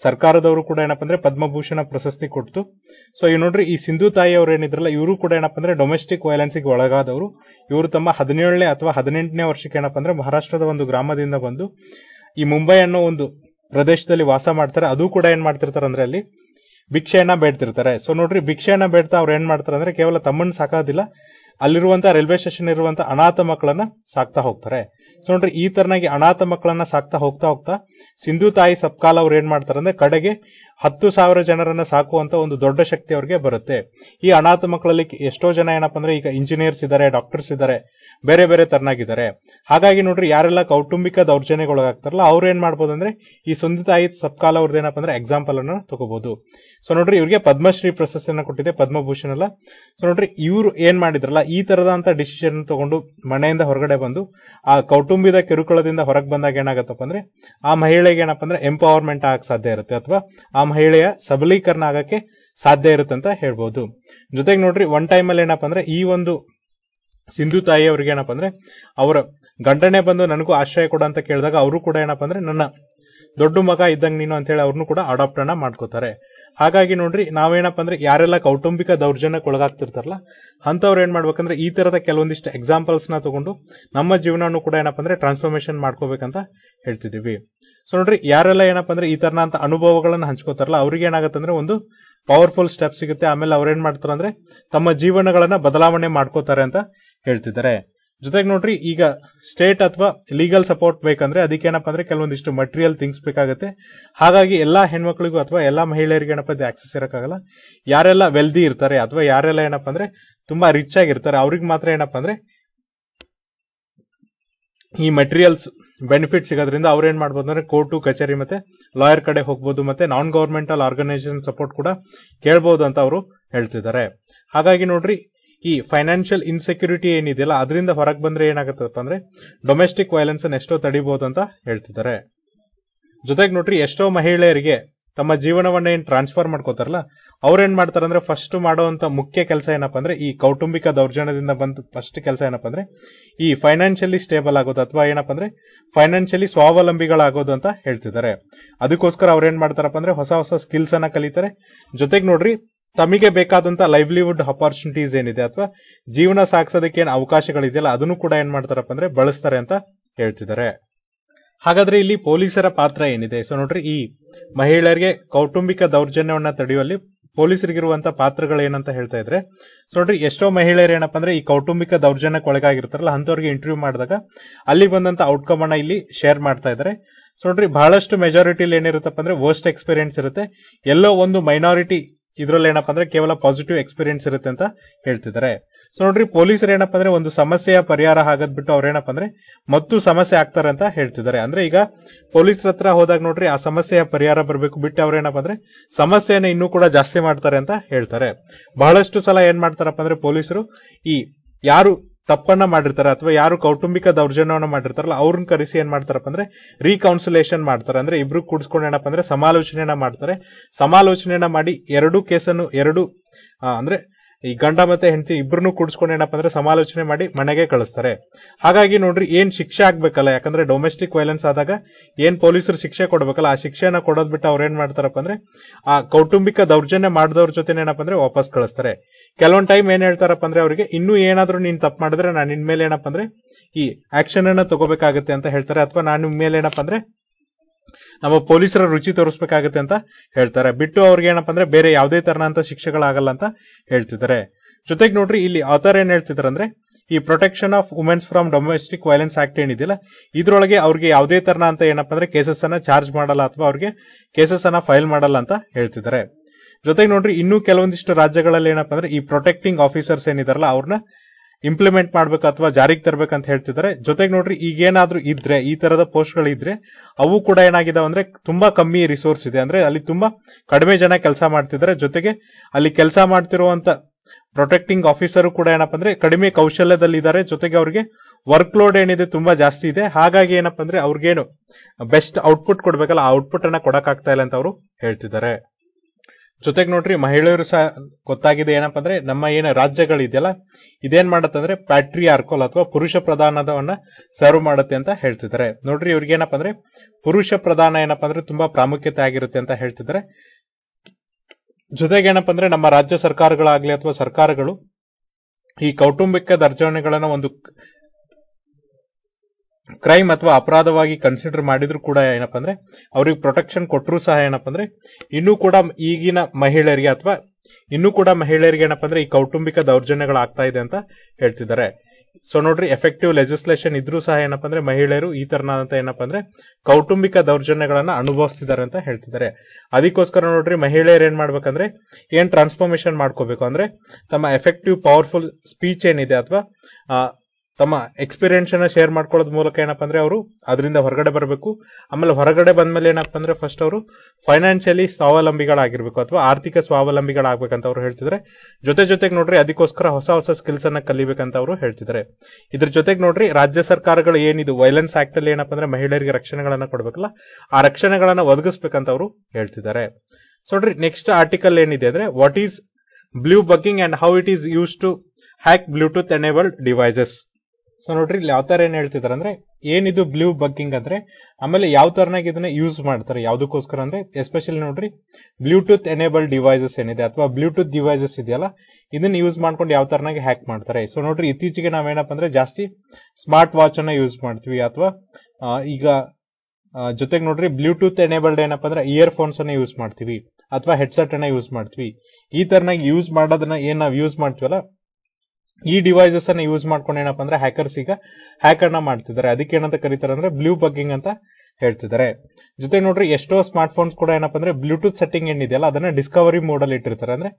ಸರ್ಕಾರದವರು ಕೂಡ ಏನಪ್ಪ ಅಂದ್ರೆ ಪದ್ಮಭೂಷಣ ಪ್ರಶಸ್ತಿ ಕೊಡ್ತು ಸೊ ಇವ್ ನೋಡ್ರಿ ಈ ಸಿಂಧು ತಾಯಿ ಅವ್ರು ಏನಿದ್ರಲ್ಲ ಇವರು ಕೂಡ ಏನಪ್ಪ ಅಂದ್ರೆ ಡೊಮೆಸ್ಟಿಕ್ ಗೆ ಒಳಗಾದವರು ಇವರು ತಮ್ಮ ಹದಿನೇಳನೇ ಅಥವಾ ಹದಿನೆಂಟನೇ ವರ್ಷಕ್ಕೆ ಏನಪ್ಪ ಅಂದ್ರೆ ಮಹಾರಾಷ್ಟ್ರದ ಒಂದು ಗ್ರಾಮದಿಂದ ಬಂದು ಈ ಮುಂಬೈ ಅನ್ನೋ ಒಂದು ಪ್ರದೇಶದಲ್ಲಿ ವಾಸ ಮಾಡ್ತಾರೆ ಅದು ಕೂಡ ಏನ್ ಮಾಡ್ತಿರ್ತಾರೆ ಅಂದ್ರೆ ಅಲ್ಲಿ ಭಿಕ್ಷೆಯನ್ನ ಬೇಡ್ತಿರ್ತಾರೆ ಸೊ ನೋಡ್ರಿ ಭಿಕ್ಷೆಯನ್ನ ಬೇಡ್ತಾ ಅವ್ರು ಏನ್ ಮಾಡ್ತಾರೆ ಅಂದ್ರೆ ಕೇವಲ ತಮ್ಮನ್ನು ಸಾಕೋದಿಲ್ಲ ಅಲ್ಲಿರುವಂತ ರೈಲ್ವೆ ಸ್ಟೇಷನ್ ಇರುವಂತ ಅನಾಥ ಮಕ್ಕಳನ್ನ ಸಾಕ್ತಾ ಹೋಗ್ತಾರೆ ಸೊ ನೋಡ್ರಿ ಈ ತರನಾಗಿ ಅನಾಥ ಮಕ್ಕಳನ್ನ ಸಾಕ್ತಾ ಹೋಗ್ತಾ ಹೋಗ್ತಾ ಸಿಂಧು ತಾಯಿ ಸಪ್ಕಾಲ ಅವ್ರು ಏನ್ ಮಾಡ್ತಾರೆ ಅಂದ್ರೆ ಕಡೆಗೆ ಹತ್ತು ಸಾವಿರ ಜನರನ್ನ ಸಾಕುವಂತ ಒಂದು ದೊಡ್ಡ ಶಕ್ತಿ ಅವ್ರಿಗೆ ಬರುತ್ತೆ ಈ ಅನಾಥ ಮಕ್ಕಳಲ್ಲಿ ಎಷ್ಟೋ ಜನ ಏನಪ್ಪ ಅಂದ್ರೆ ಈಗ ಇಂಜಿನಿಯರ್ಸ್ ಇದ್ದಾರೆ ಡಾಕ್ಟರ್ಸ್ ಇದ್ದಾರೆ ಬೇರೆ ಬೇರೆ ತರನಾಗಿದ್ದಾರೆ ಹಾಗಾಗಿ ನೋಡ್ರಿ ಯಾರೆಲ್ಲ ಕೌಟುಂಬಿಕ ದೌರ್ಜನ್ಯಗೊಳಗಾಗ್ತಾರಲ್ಲ ಅವ್ರು ಏನ್ ಮಾಡ್ಬೋದು ಅಂದ್ರೆ ಈ ಸುಂದಿತಾಯಿ ಸತ್ಕಾಲ ಅವ್ರದ್ದು ಏನಪ್ಪ ಅಂದ್ರೆ ಎಕ್ಸಾಂಪಲ್ ಅನ್ನ ತಗೋಬಹುದು ಸೊ ನೋಡ್ರಿ ಇವರಿಗೆ ಪದ್ಮಶ್ರೀ ಪ್ರಶಸ್ತಿಯನ್ನ ಕೊಟ್ಟಿದೆ ಪದ್ಮಭೂಷಣ ಅಲ್ಲ ಸೊ ನೋಡ್ರಿ ಇವ್ರು ಏನ್ ಮಾಡಿದ್ರಲ್ಲ ಈ ತರದಂತ ಡಿಸಿಷನ್ ತಗೊಂಡು ಮನೆಯಿಂದ ಹೊರಗಡೆ ಬಂದು ಆ ಕೌಟುಂಬಿಕ ಕಿರುಕುಳದಿಂದ ಹೊರಗೆ ಬಂದಾಗ ಏನಾಗತ್ತಪ್ಪ ಅಂದ್ರೆ ಆ ಮಹಿಳೆಗೆ ಏನಪ್ಪ ಅಂದ್ರೆ ಎಂಪವರ್ಮೆಂಟ್ ಆಗಕ್ ಸಾಧ್ಯ ಇರುತ್ತೆ ಅಥವಾ ಆ ಮಹಿಳೆಯ ಸಬಲೀಕರಣ ಆಗಕ್ಕೆ ಸಾಧ್ಯ ಇರುತ್ತೆ ಅಂತ ಹೇಳ್ಬೋದು ಜೊತೆಗೆ ನೋಡ್ರಿ ಒನ್ ಅಲ್ಲಿ ಏನಪ್ಪಾ ಅಂದ್ರೆ ಈ ಒಂದು ಸಿಂಧು ತಾಯಿ ಅವ್ರಿಗೆ ಏನಪ್ಪ ಅಂದ್ರೆ ಅವರ ಗಂಡನೆ ಬಂದು ನನಗೂ ಆಶ್ರಯ ಕೊಡು ಅಂತ ಕೇಳಿದಾಗ ಅವರು ಕೂಡ ಏನಪ್ಪ ಅಂದ್ರೆ ನನ್ನ ದೊಡ್ಡ ಮಗ ಇದ್ದಂಗೆ ನೀನು ಅಂತ ಹೇಳಿ ಅವ್ರನ್ನು ಕೂಡ ಅಡಾಪ್ಟ್ ಅನ್ನ ಮಾಡ್ಕೋತಾರೆ ಹಾಗಾಗಿ ನೋಡ್ರಿ ನಾವೇನಪ್ಪ ಅಂದ್ರೆ ಯಾರೆಲ್ಲ ಕೌಟುಂಬಿಕ ದೌರ್ಜನ್ಯಕ್ಕೆ ಒಳಗಾಗ್ತಿರ್ತಾರಲ್ಲ ಅಂತವ್ರು ಏನ್ ಮಾಡ್ಬೇಕಂದ್ರೆ ಈ ತರದ ಕೆಲವೊಂದಿಷ್ಟು ಎಕ್ಸಾಂಪಲ್ಸ್ ನ ತಗೊಂಡು ನಮ್ಮ ಜೀವನವನ್ನು ಕೂಡ ಏನಪ್ಪ ಅಂದ್ರೆ ಟ್ರಾನ್ಸ್ಫಾರ್ಮೇಶನ್ ಮಾಡ್ಕೋಬೇಕಂತ ಹೇಳ್ತಿದೀವಿ ಸೊ ನೋಡ್ರಿ ಯಾರೆಲ್ಲ ಏನಪ್ಪ ಅಂದ್ರೆ ಈ ತರನ ಅನುಭವಗಳನ್ನು ಅನುಭವಗಳನ್ನ ಹಂಚ್ಕೋತಾರಲ್ಲ ಅವ್ರಿಗೆ ಏನಾಗುತ್ತೆ ಅಂದ್ರೆ ಒಂದು ಪವರ್ಫುಲ್ ಸ್ಟೆಪ್ ಸಿಗುತ್ತೆ ಆಮೇಲೆ ಅವ್ರೇನ್ ಮಾಡ್ತಾರೆ ಮಾಡ್ತಾರಂದ್ರೆ ತಮ್ಮ ಜೀವನಗಳನ್ನ ಬದಲಾವಣೆ ಮಾಡ್ಕೋತಾರೆ ಅಂತ ಹೇಳ್ತಿದ್ದಾರೆ ಜೊತೆಗೆ ನೋಡ್ರಿ ಈಗ ಸ್ಟೇಟ್ ಅಥವಾ ಲೀಗಲ್ ಸಪೋರ್ಟ್ ಬೇಕಂದ್ರೆ ಅದಕ್ಕೇನಪ್ಪ ಅಂದ್ರೆ ಕೆಲವೊಂದಿಷ್ಟು ಮಟೀರಿಯಲ್ ಥಿಂಗ್ಸ್ ಬೇಕಾಗುತ್ತೆ ಹಾಗಾಗಿ ಎಲ್ಲಾ ಹೆಣ್ಮಕ್ಳಿಗೂ ಅಥವಾ ಎಲ್ಲಾ ಮಹಿಳೆಯರಿಗೆ ಏನಪ್ಪ ಇದು ಆಕ್ಸೆಸ್ ಇರೋಕ್ಕಾಗಲ್ಲ ಯಾರೆಲ್ಲ ವೆಲ್ದಿ ಇರ್ತಾರೆ ಅಥವಾ ಯಾರೆಲ್ಲ ಏನಪ್ಪ ಅಂದ್ರೆ ತುಂಬಾ ರಿಚ್ ಆಗಿರ್ತಾರೆ ಅವ್ರಿಗೆ ಮಾತ್ರ ಏನಪ್ಪ ಅಂದ್ರೆ ಈ ಮೆಟೀರಿಯಲ್ಸ್ ಬೆನಿಫಿಟ್ ಸಿಗೋದ್ರಿಂದ ಅವ್ರು ಏನ್ ಮಾಡ್ಬೋದು ಅಂದ್ರೆ ಕೋರ್ಟು ಕಚೇರಿ ಮತ್ತೆ ಲಾಯರ್ ಕಡೆ ಹೋಗ್ಬೋದು ಮತ್ತೆ ನಾನ್ ಗವರ್ಮೆಂಟಲ್ ಆರ್ಗನೈಸೇಷನ್ ಸಪೋರ್ಟ್ ಕೂಡ ಕೇಳ್ಬೋದು ಅಂತ ಅವರು ಹೇಳ್ತಿದ್ದಾರೆ ಹಾಗಾಗಿ ನೋಡ್ರಿ ಈ ಫೈನಾನ್ಷಿಯಲ್ ಇನ್ಸೆಕ್ಯೂರಿಟಿ ಏನಿದೆಯಲ್ಲ ಅದರಿಂದ ಹೊರಗೆ ಬಂದ್ರೆ ಏನಾಗುತ್ತೆ ಅಂದ್ರೆ ಡೊಮೆಸ್ಟಿಕ್ ವೈಲೆನ್ಸ್ ಅನ್ನು ಎಷ್ಟೋ ತಡಿಬಹುದು ಅಂತ ಹೇಳ್ತಿದ್ದಾರೆ ಜೊತೆಗೆ ನೋಡ್ರಿ ಎಷ್ಟೋ ಮಹಿಳೆಯರಿಗೆ ತಮ್ಮ ಜೀವನವನ್ನ ಏನ್ ಟ್ರಾನ್ಸ್ಫರ್ ಮಾಡ್ಕೋತಾರಲ್ಲ ಅವ್ರೇನ್ ಅಂದ್ರೆ ಫಸ್ಟ್ ಮಾಡುವಂತ ಮುಖ್ಯ ಕೆಲಸ ಏನಪ್ಪಾ ಅಂದ್ರೆ ಈ ಕೌಟುಂಬಿಕ ದೌರ್ಜನ್ಯದಿಂದ ಬಂದ ಫಸ್ಟ್ ಕೆಲಸ ಏನಪ್ಪಾ ಅಂದ್ರೆ ಈ ಫೈನಾನ್ಷಿಯಲಿ ಸ್ಟೇಬಲ್ ಆಗೋದು ಅಥವಾ ಏನಪ್ಪಾ ಅಂದ್ರೆ ಫೈನಾನ್ಷಿಯಲಿ ಸ್ವಾವಲಂಬಿಗಳಾಗೋದು ಅಂತ ಹೇಳ್ತಿದ್ದಾರೆ ಅದಕ್ಕೋಸ್ಕರ ಅವ್ರೇನ್ ಮಾಡ್ತಾರಪ್ಪ ಅಂದ್ರೆ ಹೊಸ ಹೊಸ ಸ್ಕಿಲ್ಸ್ ಅನ್ನ ಕಲಿತಾರೆ ಜೊತೆಗೆ ನೋಡ್ರಿ ತಮಗೆ ಬೇಕಾದಂತ ಲೈವ್ಲಿಹುಡ್ ಅಪರ್ಚುನಿಟೀಸ್ ಏನಿದೆ ಅಥವಾ ಜೀವನ ಸಾಗಿಸೋದಕ್ಕೆ ಏನು ಅವಕಾಶಗಳಿದೆಯಲ್ಲ ಅದನ್ನು ಕೂಡ ಏನ್ ಮಾಡ್ತಾರಪ್ಪ ಅಂದ್ರೆ ಬಳಸ್ತಾರೆ ಅಂತ ಹೇಳ್ತಿದ್ದಾರೆ ಹಾಗಾದ್ರೆ ಇಲ್ಲಿ ಪೊಲೀಸರ ಪಾತ್ರ ಏನಿದೆ ಸೊ ನೋಡ್ರಿ ಈ ಮಹಿಳೆಯರಿಗೆ ಕೌಟುಂಬಿಕ ದೌರ್ಜನ್ಯವನ್ನ ತಡೆಯುವಲ್ಲಿ ಪೊಲೀಸರಿಗಿರುವಂತ ಪಾತ್ರಗಳು ಏನಂತ ಹೇಳ್ತಾ ಇದ್ರೆ ಸೊ ನೋಡ್ರಿ ಎಷ್ಟೋ ಮಹಿಳೆಯರು ಏನಪ್ಪ ಅಂದ್ರೆ ಈ ಕೌಟುಂಬಿಕ ದೌರ್ಜನ್ಯಕ್ಕೆ ಒಳಗಾಗಿರ್ತಾರಲ್ಲ ಅಂತವ್ರಿಗೆ ಇಂಟರ್ವ್ಯೂ ಮಾಡಿದಾಗ ಅಲ್ಲಿ ಬಂದಂತ ಔಟ್ಕಮ್ ಅನ್ನ ಇಲ್ಲಿ ಶೇರ್ ಮಾಡ್ತಾ ಇದಾರೆ ಸೊ ನೋಡ್ರಿ ಬಹಳಷ್ಟು ಮೆಜಾರಿಟಿಲಿ ಏನಿರುತ್ತಪ್ಪ ಅಂದ್ರೆ ವರ್ಸ್ಟ್ ಎಕ್ಸ್ಪೀರಿಯನ್ಸ್ ಇರುತ್ತೆ ಎಲ್ಲೋ ಒಂದು ಮೈನಾರಿಟಿ ಇದರಲ್ಲಿ ಏನಪ್ಪಾ ಅಂದ್ರೆ ಕೇವಲ ಪಾಸಿಟಿವ್ ಎಕ್ಸ್ಪೀರಿಯನ್ಸ್ ಇರುತ್ತೆ ಅಂತ ಹೇಳ್ತಿದ್ದಾರೆ ಸೊ ನೋಡ್ರಿ ಪೊಲೀಸರು ಏನಪ್ಪಾ ಅಂದ್ರೆ ಒಂದು ಸಮಸ್ಯೆಯ ಪರಿಹಾರ ಆಗದ್ಬಿಟ್ಟು ಅವ್ರೇನಪ್ಪ ಅಂದ್ರೆ ಮತ್ತು ಸಮಸ್ಯೆ ಆಗ್ತಾರೆ ಅಂತ ಹೇಳ್ತಿದ್ದಾರೆ ಅಂದ್ರೆ ಈಗ ಪೊಲೀಸರ ಹತ್ರ ಹೋದಾಗ ನೋಡ್ರಿ ಆ ಸಮಸ್ಯೆಯ ಪರಿಹಾರ ಬರಬೇಕು ಬಿಟ್ಟು ಏನಪ್ಪಾ ಅಂದ್ರೆ ಸಮಸ್ಯೆಯನ್ನು ಇನ್ನೂ ಕೂಡ ಜಾಸ್ತಿ ಮಾಡ್ತಾರೆ ಅಂತ ಹೇಳ್ತಾರೆ ಬಹಳಷ್ಟು ಸಲ ಏನ್ ಮಾಡ್ತಾರಪ್ಪ ಅಂದ್ರೆ ಪೊಲೀಸರು ಈ ಯಾರು ತಪ್ಪನ್ನ ಮಾಡಿರ್ತಾರೆ ಅಥವಾ ಯಾರು ಕೌಟುಂಬಿಕ ದೌರ್ಜನ್ಯವನ್ನು ಮಾಡಿರ್ತಾರಲ್ಲ ಅವ್ರನ್ನ ಕರೆಸಿ ಏನ್ ಮಾಡ್ತಾರಪ್ಪ ಅಂದ್ರೆ ರೀಕೌನ್ಸಿಲೇಷನ್ ಮಾಡ್ತಾರೆ ಅಂದ್ರೆ ಇಬ್ರು ಕೂಡಿಸ್ಕೊಂಡು ಏನಪ್ಪ ಅಂದ್ರೆ ಸಮಾಲೋಚನೆಯನ್ನ ಮಾಡ್ತಾರೆ ಸಮಾಲೋಚನೆಯನ್ನ ಮಾಡಿ ಎರಡು ಕೇಸನ್ನು ಎರಡು ಅಂದ್ರೆ ಈ ಗಂಡ ಮತ್ತೆ ಹೆಂಡತಿ ಇಬ್ರು ಕೂಡಿಸ್ಕೊಂಡು ಏನಪ್ಪ ಅಂದ್ರೆ ಸಮಾಲೋಚನೆ ಮಾಡಿ ಮನೆಗೆ ಕಳಿಸ್ತಾರೆ ಹಾಗಾಗಿ ನೋಡ್ರಿ ಏನ್ ಶಿಕ್ಷೆ ಆಗ್ಬೇಕಲ್ಲ ಯಾಕಂದ್ರೆ ಡೊಮೆಸ್ಟಿಕ್ ವೈಲೆನ್ಸ್ ಆದಾಗ ಏನ್ ಪೊಲೀಸರು ಶಿಕ್ಷೆ ಕೊಡ್ಬೇಕಲ್ಲ ಆ ಶಿಕ್ಷೆನ ಕೊಡೋದ್ ಬಿಟ್ಟು ಅವ್ರೇನ್ ಏನ್ ಮಾಡ್ತಾರಪ್ಪ ಅಂದ್ರೆ ಆ ಕೌಟುಂಬಿಕ ದೌರ್ಜನ್ಯ ಮಾಡಿದವ್ರ ಜೊತೆ ಏನಪ್ಪ ಅಂದ್ರೆ ವಾಪಸ್ ಕಳಿಸ್ತಾರೆ ಕೆಲವೊಂದ್ ಟೈಮ್ ಏನ್ ಹೇಳ್ತಾರಪ್ಪ ಅಂದ್ರೆ ಅವರಿಗೆ ಇನ್ನೂ ಏನಾದ್ರೂ ನೀನ್ ತಪ್ಪು ಮಾಡಿದ್ರೆ ನಾನು ಇನ್ಮೇಲೆ ಏನಪ್ಪ ಅಂದ್ರೆ ಈ ಆಕ್ಷನ್ ಅನ್ನ ತಗೋಬೇಕಾಗುತ್ತೆ ಅಂತ ಹೇಳ್ತಾರೆ ಅಥವಾ ನಾನು ಮೇಲೆ ಏನಪ್ಪ ಅಂದ್ರೆ ನಮ್ಮ ಪೊಲೀಸರ ರುಚಿ ತೋರಿಸ್ಬೇಕಾಗತ್ತೆ ಅಂತ ಹೇಳ್ತಾರೆ ಬಿಟ್ಟು ಅವ್ರಿಗೆ ಏನಪ್ಪಾ ಅಂದ್ರೆ ಬೇರೆ ಯಾವುದೇ ತರನಂತ ಶಿಕ್ಷೆಗಳಾಗಲ್ಲ ಅಂತ ಹೇಳ್ತಿದ್ದಾರೆ ಜೊತೆಗೆ ನೋಡ್ರಿ ಇಲ್ಲಿ ಆತರ್ ಏನ್ ಹೇಳ್ತಿದ್ದಾರೆ ಅಂದ್ರೆ ಈ protection of womens from domestic violence act ಏನಿದೆಯಲ್ಲ ಇದ್ರೊಳಗೆ ಅವ್ರಿಗೆ ಯಾವುದೇ ತರನ ಅಂತ ಏನಪ್ಪಾ ಅಂದ್ರೆ ಕೇಸಸ್ ಅನ್ನ ಚಾರ್ಜ್ ಮಾಡಲ್ಲ ಅಥವಾ ಅವ್ರಿಗೆ ಕೇಸಸ್ ಅನ್ನ ಫೈಲ್ ಮಾಡಲ್ಲ ಅಂತ ಹೇಳ್ತಿದ್ದಾರೆ ಜೊತೆಗೆ ನೋಡ್ರಿ ಇನ್ನೂ ಕೆಲವೊಂದಿಷ್ಟು ರಾಜ್ಯಗಳಲ್ಲಿ ಏನಪ್ಪಾ ಅಂದ್ರೆ ಈ ಪ್ರೊಟೆಕ್ಟಿಂಗ್ ಆಫೀಸರ್ಸ್ ಏನಿದಾರಲ್ಲ ಅವ್ರನ್ನ ಇಂಪ್ಲಿಮೆಂಟ್ ಮಾಡ್ಬೇಕು ಅಥವಾ ಜಾರಿಗೆ ತರಬೇಕಂತ ಹೇಳ್ತಿದ್ದಾರೆ ಜೊತೆಗೆ ನೋಡ್ರಿ ಈಗೇನಾದ್ರೂ ಇದ್ರೆ ಈ ತರದ ಪೋಸ್ಟ್ ಇದ್ರೆ ಅವು ಕೂಡ ಏನಾಗಿದೆ ಅಂದ್ರೆ ತುಂಬಾ ಕಮ್ಮಿ ರಿಸೋರ್ಸ್ ಇದೆ ಅಂದ್ರೆ ಅಲ್ಲಿ ತುಂಬಾ ಕಡಿಮೆ ಜನ ಕೆಲಸ ಮಾಡ್ತಿದ್ದಾರೆ ಜೊತೆಗೆ ಅಲ್ಲಿ ಕೆಲಸ ಮಾಡ್ತಿರುವಂತ ಪ್ರೊಟೆಕ್ಟಿಂಗ್ ಆಫೀಸರು ಕೂಡ ಏನಪ್ಪ ಅಂದ್ರೆ ಕಡಿಮೆ ಕೌಶಲ್ಯದಲ್ಲಿ ಇದ್ದಾರೆ ಜೊತೆಗೆ ಅವರಿಗೆ ವರ್ಕ್ ಲೋಡ್ ಏನಿದೆ ತುಂಬಾ ಜಾಸ್ತಿ ಇದೆ ಹಾಗಾಗಿ ಏನಪ್ಪ ಅಂದ್ರೆ ಅವ್ರಿಗೇನು ಬೆಸ್ಟ್ ಔಟ್ಪುಟ್ ಕೊಡ್ಬೇಕಲ್ಲ ಆ ಔಟ್ಪುಟ್ ಅನ್ನ ಕೊಡಕಾಗ್ತಾ ಇಲ್ಲ ಅಂತ ಅವರು ಹೇಳ್ತಿದ್ದಾರೆ ಜೊತೆಗೆ ನೋಡ್ರಿ ಮಹಿಳೆಯರು ಸಹ ಗೊತ್ತಾಗಿದೆ ಏನಪ್ಪಾ ಅಂದ್ರೆ ನಮ್ಮ ಏನು ರಾಜ್ಯಗಳಿದೆಯಲ್ಲ ಇದೇನ್ ಮಾಡತ್ತಂದ್ರೆ ಪ್ಯಾಟ್ರಿಯಾರ್ಕೋಲ್ ಅಥವಾ ಪುರುಷ ಪ್ರಧಾನದವನ್ನ ಸರ್ವ್ ಮಾಡುತ್ತೆ ಅಂತ ಹೇಳ್ತಿದ್ದಾರೆ ನೋಡ್ರಿ ಇವ್ರಿಗೆ ಏನಪ್ಪಾ ಅಂದ್ರೆ ಪುರುಷ ಪ್ರಧಾನ ಏನಪ್ಪಾ ಅಂದ್ರೆ ತುಂಬಾ ಪ್ರಾಮುಖ್ಯತೆ ಆಗಿರುತ್ತೆ ಅಂತ ಹೇಳ್ತಿದ್ದಾರೆ ಜೊತೆಗೆ ಏನಪ್ಪ ಅಂದ್ರೆ ನಮ್ಮ ರಾಜ್ಯ ಸರ್ಕಾರಗಳಾಗ್ಲಿ ಅಥವಾ ಸರ್ಕಾರಗಳು ಈ ಕೌಟುಂಬಿಕ ದರ್ಜಾವಣೆಗಳನ್ನ ಒಂದು ಕ್ರೈಮ್ ಅಥವಾ ಅಪರಾಧವಾಗಿ ಕನ್ಸಿಡರ್ ಮಾಡಿದ್ರು ಕೂಡ ಏನಪ್ಪ ಅಂದ್ರೆ ಅವ್ರಿಗೆ ಪ್ರೊಟೆಕ್ಷನ್ ಕೊಟ್ಟರು ಸಹ ಏನಪ್ಪ ಅಂದ್ರೆ ಇನ್ನೂ ಕೂಡ ಈಗಿನ ಮಹಿಳೆಯರಿಗೆ ಅಥವಾ ಇನ್ನೂ ಕೂಡ ಮಹಿಳೆಯರಿಗೆ ಏನಪ್ಪ ಅಂದ್ರೆ ಈ ಕೌಟುಂಬಿಕ ದೌರ್ಜನ್ಯಗಳು ಇದೆ ಅಂತ ಹೇಳ್ತಿದ್ದಾರೆ ಸೊ ನೋಡ್ರಿ ಎಫೆಕ್ಟಿವ್ ಲೆಜಿಸ್ಲೇಷನ್ ಇದ್ರೂ ಸಹ ಏನಪ್ಪ ಅಂದ್ರೆ ಮಹಿಳೆಯರು ಈ ತರನಾದಂತ ಏನಪ್ಪ ಅಂದ್ರೆ ಕೌಟುಂಬಿಕ ದೌರ್ಜನ್ಯಗಳನ್ನ ಅನುಭವಿಸ್ತಿದ್ದಾರೆ ಅಂತ ಹೇಳ್ತಿದ್ದಾರೆ ಅದಕ್ಕೋಸ್ಕರ ನೋಡ್ರಿ ಮಹಿಳೆಯರು ಏನ್ ಮಾಡ್ಬೇಕಂದ್ರೆ ಏನ್ ಟ್ರಾನ್ಸ್ಫಾರ್ಮೇಶನ್ ಮಾಡ್ಕೋಬೇಕು ಅಂದ್ರೆ ತಮ್ಮ ಎಫೆಕ್ಟಿವ್ ಪವರ್ಫುಲ್ ಸ್ಪೀಚ್ ಏನಿದೆ ಅಥವಾ ತಮ್ಮ ಎಕ್ಸ್ಪೀರಿಯನ್ಸ್ ಅನ್ನ ಶೇರ್ ಮಾಡ್ಕೊಳ್ಳೋದ್ ಮೂಲಕ ಏನಪ್ಪ ಅಂದ್ರೆ ಅವರು ಅದರಿಂದ ಹೊರಗಡೆ ಬರಬೇಕು ಆಮೇಲೆ ಹೊರಗಡೆ ಬಂದ್ಮೇಲೆ ಏನಪ್ಪ ಅಂದ್ರೆ ಫಸ್ಟ್ ಅವರು ಫೈನಾನ್ಷಿಯಲಿ ಸ್ವಾವಲಂಬಿಗಳಾಗಿರ್ಬೇಕು ಅಥವಾ ಆರ್ಥಿಕ ಸ್ವಾವಲಂಬಿಗಳಾಗಬೇಕಂತ ಅವರು ಹೇಳ್ತಿದ್ರೆ ಜೊತೆ ಜೊತೆಗೆ ನೋಡ್ರಿ ಅದಕ್ಕೋಸ್ಕರ ಹೊಸ ಹೊಸ ಸ್ಕಿಲ್ಸ್ ಅನ್ನ ಕಲಿಬೇಕಂತ ಅವರು ಹೇಳ್ತಿದ್ದಾರೆ ಇದ್ರ ಜೊತೆಗೆ ನೋಡ್ರಿ ರಾಜ್ಯ ಸರ್ಕಾರಗಳು ಏನಿದು ವೈಲೆನ್ಸ್ ಆಕ್ಟ್ ಅಲ್ಲಿ ಏನಪ್ಪಾ ಅಂದ್ರೆ ಮಹಿಳೆಯರಿಗೆ ರಕ್ಷಣೆಗಳನ್ನ ಕೊಡ್ಬೇಕಲ್ಲ ಆ ರಕ್ಷಣೆಗಳನ್ನ ಒದಗಿಸ್ಬೇಕಂತ ಅವರು ಹೇಳ್ತಿದ್ದಾರೆ ಸೊ ನೋಡ್ರಿ ನೆಕ್ಸ್ಟ್ ಆರ್ಟಿಕಲ್ ಏನಿದೆ ಅಂದ್ರೆ what is blue bugging and how it is use to hack Bluetooth enabled devices so ನೋಡ್ರಿ ಇಲ್ಲಿ ಯಾವ ಥರ ಏನು ಹೇಳ್ತಿದ್ದಾರೆ ಅಂದರೆ ಏನಿದು ಬ್ಲೂ ಬಗ್ಗಿಂಗ್ ಅಂದ್ರೆ ಆಮೇಲೆ ಯಾವ ತರನಾಗಿ ಇದನ್ನ ಯೂಸ್ ಮಾಡ್ತಾರೆ ಯಾವುದಕ್ಕೋಸ್ಕರ ಅಂದ್ರೆ ಎಸ್ಪೆಷಲಿ ನೋಡ್ರಿ ಬ್ಲೂಟೂತ್ ಎನೇಬಲ್ ಡಿವೈಸಸ್ ಏನಿದೆ ಅಥವಾ ಬ್ಲೂಟೂತ್ ಡಿವೈಸಸ್ ಇದೆಯಲ್ಲ ಇದನ್ನ ಯೂಸ್ ಮಾಡ್ಕೊಂಡು ಯಾವ ತರನಾಗಿ ಹ್ಯಾಕ್ ಮಾಡ್ತಾರೆ ಸೊ ನೋಡ್ರಿ ಇತ್ತೀಚೆಗೆ ನಾವೇನಪ್ಪ ಅಂದ್ರೆ ಜಾಸ್ತಿ ಸ್ಮಾರ್ಟ್ ವಾಚ್ ಅನ್ನ ಯೂಸ್ ಮಾಡ್ತೀವಿ ಅಥವಾ ಈಗ ಜೊತೆಗೆ ನೋಡ್ರಿ ಬ್ಲೂಟೂತ್ ಎನೇಬಲ್ಡ್ ಏನಪ್ಪ ಅಂದ್ರೆ ಇಯರ್ ಫೋನ್ಸ್ ಅನ್ನ ಯೂಸ್ ಮಾಡ್ತೀವಿ ಅಥವಾ ಹೆಡ್ಸೆಟ್ ಅನ್ನ ಯೂಸ್ ಮಾಡ್ತೀವಿ ಈ ತರನಾಗಿ ಯೂಸ್ ಮಾಡೋದನ್ನ ಏನ್ ನಾವು ಯೂಸ್ ಮಾಡ್ತೀವಲ್ಲ ಈ ಡಿವೈಸಸ್ ಅನ್ನ ಯೂಸ್ ಮಾಡ್ಕೊಂಡು ಏನಪ್ಪ ಅಂದ್ರೆ ಹ್ಯಾಕರ್ಸ್ ಈಗ ಹ್ಯಾಕರ್ನ ಮಾಡ್ತಿದ್ದಾರೆ ಅದಕ್ಕೆ ಏನಂತ ಕರೀತಾರೆ ಅಂದ್ರೆ ಬ್ಲೂ ಬಗ್ಗಿಂಗ್ ಅಂತ ಹೇಳ್ತಿದ್ದಾರೆ ಜೊತೆ ನೋಡ್ರಿ ಎಷ್ಟೋ ಸ್ಮಾರ್ಟ್ ಫೋನ್ಸ್ ಕೂಡ ಏನಪ್ಪ ಅಂದ್ರೆ ಬ್ಲೂಟೂತ್ ಸೆಟ್ಟಿಂಗ್ ಏನಿದೆಯಲ್ಲ ಅದನ್ನ ಡಿಸ್ಕವರಿ ಮೋಡ್ ಅಲ್ಲಿ ಇಟ್ಟಿರ್ತಾರೆ ಅಂದ್ರೆ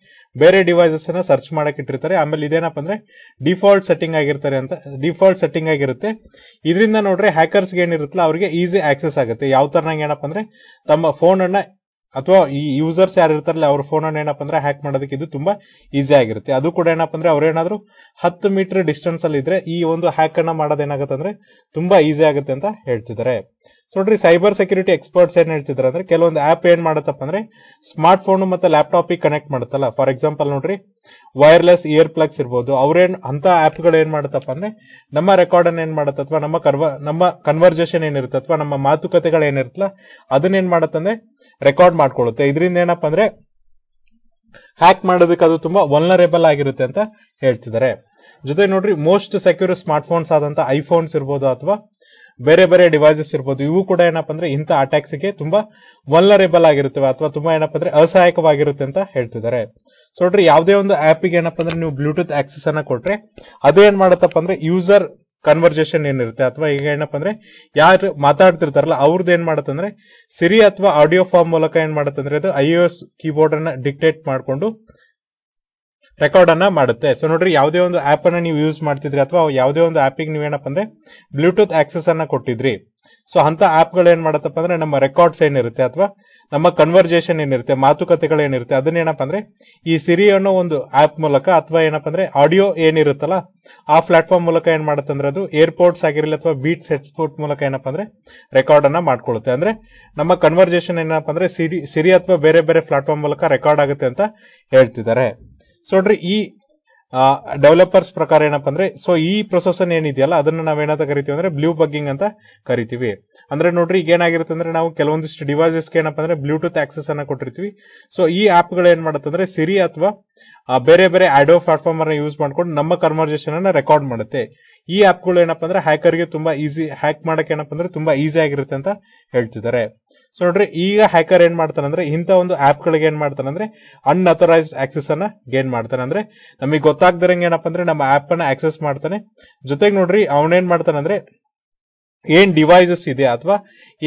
ಬೇರೆ ಡಿವೈಸಸ್ ಅನ್ನ ಸರ್ಚ್ ಮಾಡಕ್ ಇಟ್ಟಿರ್ತಾರೆ ಆಮೇಲೆ ಇದೇನಪ್ಪ ಅಂದ್ರೆ ಡಿಫಾಲ್ಟ್ ಸೆಟ್ಟಿಂಗ್ ಆಗಿರ್ತಾರೆ ಅಂತ ಡಿಫಾಲ್ಟ್ ಸೆಟ್ಟಿಂಗ್ ಆಗಿರುತ್ತೆ ಇದರಿಂದ ನೋಡ್ರಿ ಹ್ಯಾಕರ್ಸ್ ಏನಿರುತ್ತಲ್ಲ ಅವ್ರಿಗೆ ಈಸಿ ಆಕ್ಸೆಸ್ ಆಗುತ್ತೆ ಯಾವ ತರನಾಗ ಏನಪ್ಪ ಅಂದ್ರೆ ತಮ್ಮ ಫೋನ್ ಅನ್ನ ಅಥವಾ ಈ ಯೂಸರ್ಸ್ ಯಾರು ಇರ್ತಾರಲ್ಲ ಅವ್ರ ಅನ್ನ ಏನಪ್ಪ ಅಂದ್ರೆ ಹ್ಯಾಕ್ ಮಾಡೋದಕ್ಕೆ ಇದು ತುಂಬಾ ಈಸಿ ಆಗಿರುತ್ತೆ ಅದು ಕೂಡ ಏನಪ್ಪ ಅಂದ್ರೆ ಅವ್ರೇನಾದ್ರೂ ಹತ್ತು ಮೀಟರ್ ಡಿಸ್ಟೆನ್ಸ್ ಅಲ್ಲಿ ಇದ್ರೆ ಈ ಒಂದು ಹ್ಯಾಕ್ ಅನ್ನ ಮಾಡೋದೇನಾಗುತ್ತೆ ಅಂದ್ರೆ ತುಂಬಾ ಈಸಿ ಆಗುತ್ತೆ ಅಂತ ಹೇಳ್ತಿದ್ದಾರೆ ನೋಡ್ರಿ ಸೈಬರ್ ಸೆಕ್ಯೂರಿಟಿ ಎಕ್ಸ್ಪರ್ಟ್ಸ್ ಏನ್ ಹೇಳ್ತಿದ್ದಾರೆ ಅಂದ್ರೆ ಕೆಲವೊಂದು ಆಪ್ ಏನ್ ಮಾಡತ್ತಪ್ಪ ಅಂದ್ರೆ ಸ್ಮಾರ್ಟ್ ಫೋನ್ ಮತ್ತೆ ಲ್ಯಾಪ್ಟಾಪ್ ಕನೆಕ್ಟ್ ಮಾಡುತ್ತಲ್ಲ ಫಾರ್ ಎಕ್ಸಾಂಪಲ್ ನೋಡ್ರಿ ವೈರ್ಲೆಸ್ ಇಯರ್ ಪ್ಲಗ್ಸ್ ಇರ್ಬೋದು ಅವ್ರೇನ್ ಅಂತ ಆಪ್ ಗಳು ಏನ್ ಮಾಡುತ್ತಪ್ಪ ಅಂದ್ರೆ ನಮ್ಮ ರೆಕಾರ್ಡ್ ಅನ್ನ ಏನ್ ಮಾಡತ್ತ ಅಥವಾ ನಮ್ಮ ಕರ್ವ ನಮ್ಮ ಕನ್ವರ್ಸೇಷನ್ ಏನಿರುತ್ತೆ ಅಥವಾ ನಮ್ಮ ಮಾತುಕತೆಗಳೇನಿರುತ್ತಲ್ಲ ಅದನ್ನ ಏನ್ ಮಾಡತ್ತಂದ್ರೆ ರೆಕಾರ್ಡ್ ಮಾಡ್ಕೊಳ್ಳುತ್ತೆ ಇದರಿಂದ ಏನಪ್ಪಾ ಅಂದ್ರೆ ಹ್ಯಾಕ್ ಮಾಡೋದಕ್ಕೆ ಅದು ತುಂಬಾ ವಲ್ನರೇಬಲ್ ಆಗಿರುತ್ತೆ ಅಂತ ಹೇಳ್ತಿದ್ದಾರೆ ಜೊತೆ ನೋಡ್ರಿ ಮೋಸ್ಟ್ ಸೆಕ್ಯೂರ್ ಸ್ಮಾರ್ಟ್ಫೋನ್ಸ್ ಆದಂತ ಐಫೋನ್ಸ್ ಇರ್ಬೋದು ಅಥವಾ ಬೇರೆ ಬೇರೆ ಡಿವೈಸಸ್ ಇರ್ಬೋದು ಇವು ಕೂಡ ಏನಪ್ಪ ಅಂದ್ರೆ ಇಂಥ ಅಟ್ಯಾಕ್ಸ್ ಗೆ ತುಂಬಾ ವಲ್ನರೇಬಲ್ ಆಗಿರುತ್ತವೆ ಅಥವಾ ತುಂಬಾ ಏನಪ್ಪ ಅಂದ್ರೆ ಅಸಹಾಯಕವಾಗಿರುತ್ತೆ ಅಂತ ಹೇಳ್ತಿದ್ದಾರೆ ಸೊ ನೋಡ್ರಿ ಯಾವುದೇ ಒಂದು ಆಪ್ ಗೆ ಏನಪ್ಪ ಅಂದ್ರೆ ನೀವು ಬ್ಲೂಟೂತ್ ಆಕ್ಸೆಸ್ ಅನ್ನ ಕೊಟ್ರೆ ಅದೇನ್ ಮಾಡುತ್ತಪ್ಪ ಅಂದ್ರೆ ಯೂಸರ್ ಕನ್ವರ್ಜೇಷನ್ ಏನಿರುತ್ತೆ ಅಥವಾ ಈಗ ಏನಪ್ಪ ಅಂದ್ರೆ ಯಾರು ಮಾತಾಡ್ತಿರ್ತಾರಲ್ಲ ಅವ್ರದ್ದು ಏನ್ ಮಾಡತ್ತಂದ್ರೆ ಸಿರಿ ಅಥವಾ ಆಡಿಯೋ ಫಾರ್ಮ್ ಮೂಲಕ ಏನ್ ಮಾಡತ್ತಂದ್ರೆ ಅದು ಐ ಎಸ್ ಕೀಬೋರ್ಡ್ ಅನ್ನ ಡಿಕ್ಟೇಟ್ ಮಾಡಿಕೊಂಡು ರೆಕಾರ್ಡ್ ಅನ್ನ ಮಾಡುತ್ತೆ ಸೊ ನೋಡ್ರಿ ಯಾವುದೇ ಒಂದು ಆಪ್ ಅನ್ನ ನೀವು ಯೂಸ್ ಮಾಡ್ತಿದ್ರಿ ಅಥವಾ ಯಾವುದೇ ಒಂದು ಗೆ ನೀವೇನಪ್ಪ ಅಂದ್ರೆ ಬ್ಲೂಟೂತ್ ಆಕ್ಸೆಸ್ ಅನ್ನ ಕೊಟ್ಟಿದ್ರಿ ಸೊ ಅಂತ ಆಪ್ ಗಳು ಏನ್ ಮಾಡತ್ತಪ್ಪ ಅಂದ್ರೆ ನಮ್ಮ ರೆಕಾರ್ಡ್ಸ್ ಏನಿರುತ್ತೆ ಅಥವಾ ನಮ್ಮ ಕನ್ವರ್ಜೇಷನ್ ಏನಿರುತ್ತೆ ಮಾತುಕತೆಗಳೇನಿರುತ್ತೆ ಅದನ್ನೇನಪ್ಪ ಅಂದ್ರೆ ಈ ಸಿರಿ ಅನ್ನೋ ಒಂದು ಆಪ್ ಮೂಲಕ ಅಥವಾ ಏನಪ್ಪ ಅಂದ್ರೆ ಆಡಿಯೋ ಏನಿರುತ್ತಲ್ಲ ಆ ಪ್ಲಾಟ್ಫಾರ್ಮ್ ಮೂಲಕ ಏನ್ ಅಂದ್ರೆ ಅದು ಏರ್ಪೋರ್ಟ್ಸ್ ಆಗಿರಲಿ ಅಥವಾ ಬೀಟ್ಸ್ ಸೆಟ್ಸ್ಪೋರ್ಟ್ ಮೂಲಕ ಏನಪ್ಪ ಅಂದ್ರೆ ರೆಕಾರ್ಡ್ ಅನ್ನ ಮಾಡ್ಕೊಳ್ಳುತ್ತೆ ಅಂದ್ರೆ ನಮ್ಮ ಕನ್ವರ್ಜೇಷನ್ ಏನಪ್ಪ ಅಂದ್ರೆ ಸಿರಿ ಸಿರಿ ಅಥವಾ ಬೇರೆ ಬೇರೆ ಪ್ಲಾಟ್ಫಾರ್ಮ್ ಮೂಲಕ ರೆಕಾರ್ಡ್ ಆಗುತ್ತೆ ಅಂತ ಹೇಳ್ತಿದ್ದಾರೆ ಸೊ ನೋಡ್ರಿ ಈ ಡೆವಲಪರ್ಸ್ ಪ್ರಕಾರ ಏನಪ್ಪ ಅಂದ್ರೆ ಸೊ ಈ ಪ್ರೊಸೆಸನ್ ಏನಿದೆಯಲ್ಲ ಅದನ್ನ ನಾವೇನಂತ ಕರಿತೀವಿ ಅಂದ್ರೆ ಬ್ಲೂ ಬಗ್ಗಿಂಗ್ ಅಂತ ಕರಿತೀವಿ ಅಂದ್ರೆ ನೋಡ್ರಿ ಈಗ ಏನಾಗಿರುತ್ತೆ ಅಂದ್ರೆ ನಾವು ಕೆಲವೊಂದಿಷ್ಟು ಡಿವೈಸಸ್ ಏನಪ್ಪ ಅಂದ್ರೆ ಬ್ಲೂಟೂತ್ ಆಕ್ಸೆಸ್ ಅನ್ನ ಕೊಟ್ಟಿರ್ತೀವಿ ಸೊ ಈ ಆಪ್ ಗಳು ಏನ್ ಅಂದ್ರೆ ಸಿರಿ ಅಥವಾ ಬೇರೆ ಬೇರೆ ಆಡಿಯೋ ಪ್ಲಾಟ್ಫಾರ್ಮ್ ಅನ್ನ ಯೂಸ್ ಮಾಡ್ಕೊಂಡು ನಮ್ಮ ಕನ್ವರ್ಸೇಷನ್ ಅನ್ನ ರೆಕಾರ್ಡ್ ಮಾಡುತ್ತೆ ಈ ಆಪ್ ಗಳು ಏನಪ್ಪ ಅಂದ್ರೆ ಗೆ ತುಂಬಾ ಈಸಿ ಹ್ಯಾಕ್ ಮಾಡಕ್ಕೆ ಏನಪ್ಪ ಅಂದ್ರೆ ತುಂಬಾ ಈಸಿ ಆಗಿರುತ್ತೆ ಅಂತ ಹೇಳ್ತಿದ್ದಾರೆ ಸೊ ನೋಡ್ರಿ ಈಗ ಹ್ಯಾಕರ್ ಏನ್ ಮಾಡ್ತಾನಂದ್ರೆ ಇಂಥ ಒಂದು ಆಪ್ ಗಳಿಗೆ ಏನ್ ಮಾಡ್ತಾನಂದ್ರೆ ಅನ್ಅಥರೈಸ್ಡ್ ಆಕ್ಸೆಸ್ ಅನ್ನ ಗೇನ್ ಮಾಡ್ತಾನೆ ಅಂದ್ರೆ ನಮಗೆ ಗೊತ್ತಾಗ್ದರಂಗೆ ಏನಪ್ಪ ಅಂದ್ರೆ ನಮ್ಮ ಆಪ್ ಅನ್ನ ಆಕ್ಸೆಸ್ ಮಾಡ್ತಾನೆ ಜೊತೆಗೆ ನೋಡ್ರಿ ಅವನೇನ್ ಮಾಡ್ತಾನಂದ್ರೆ ಏನ್ ಡಿವೈಸಸ್ ಇದೆ ಅಥವಾ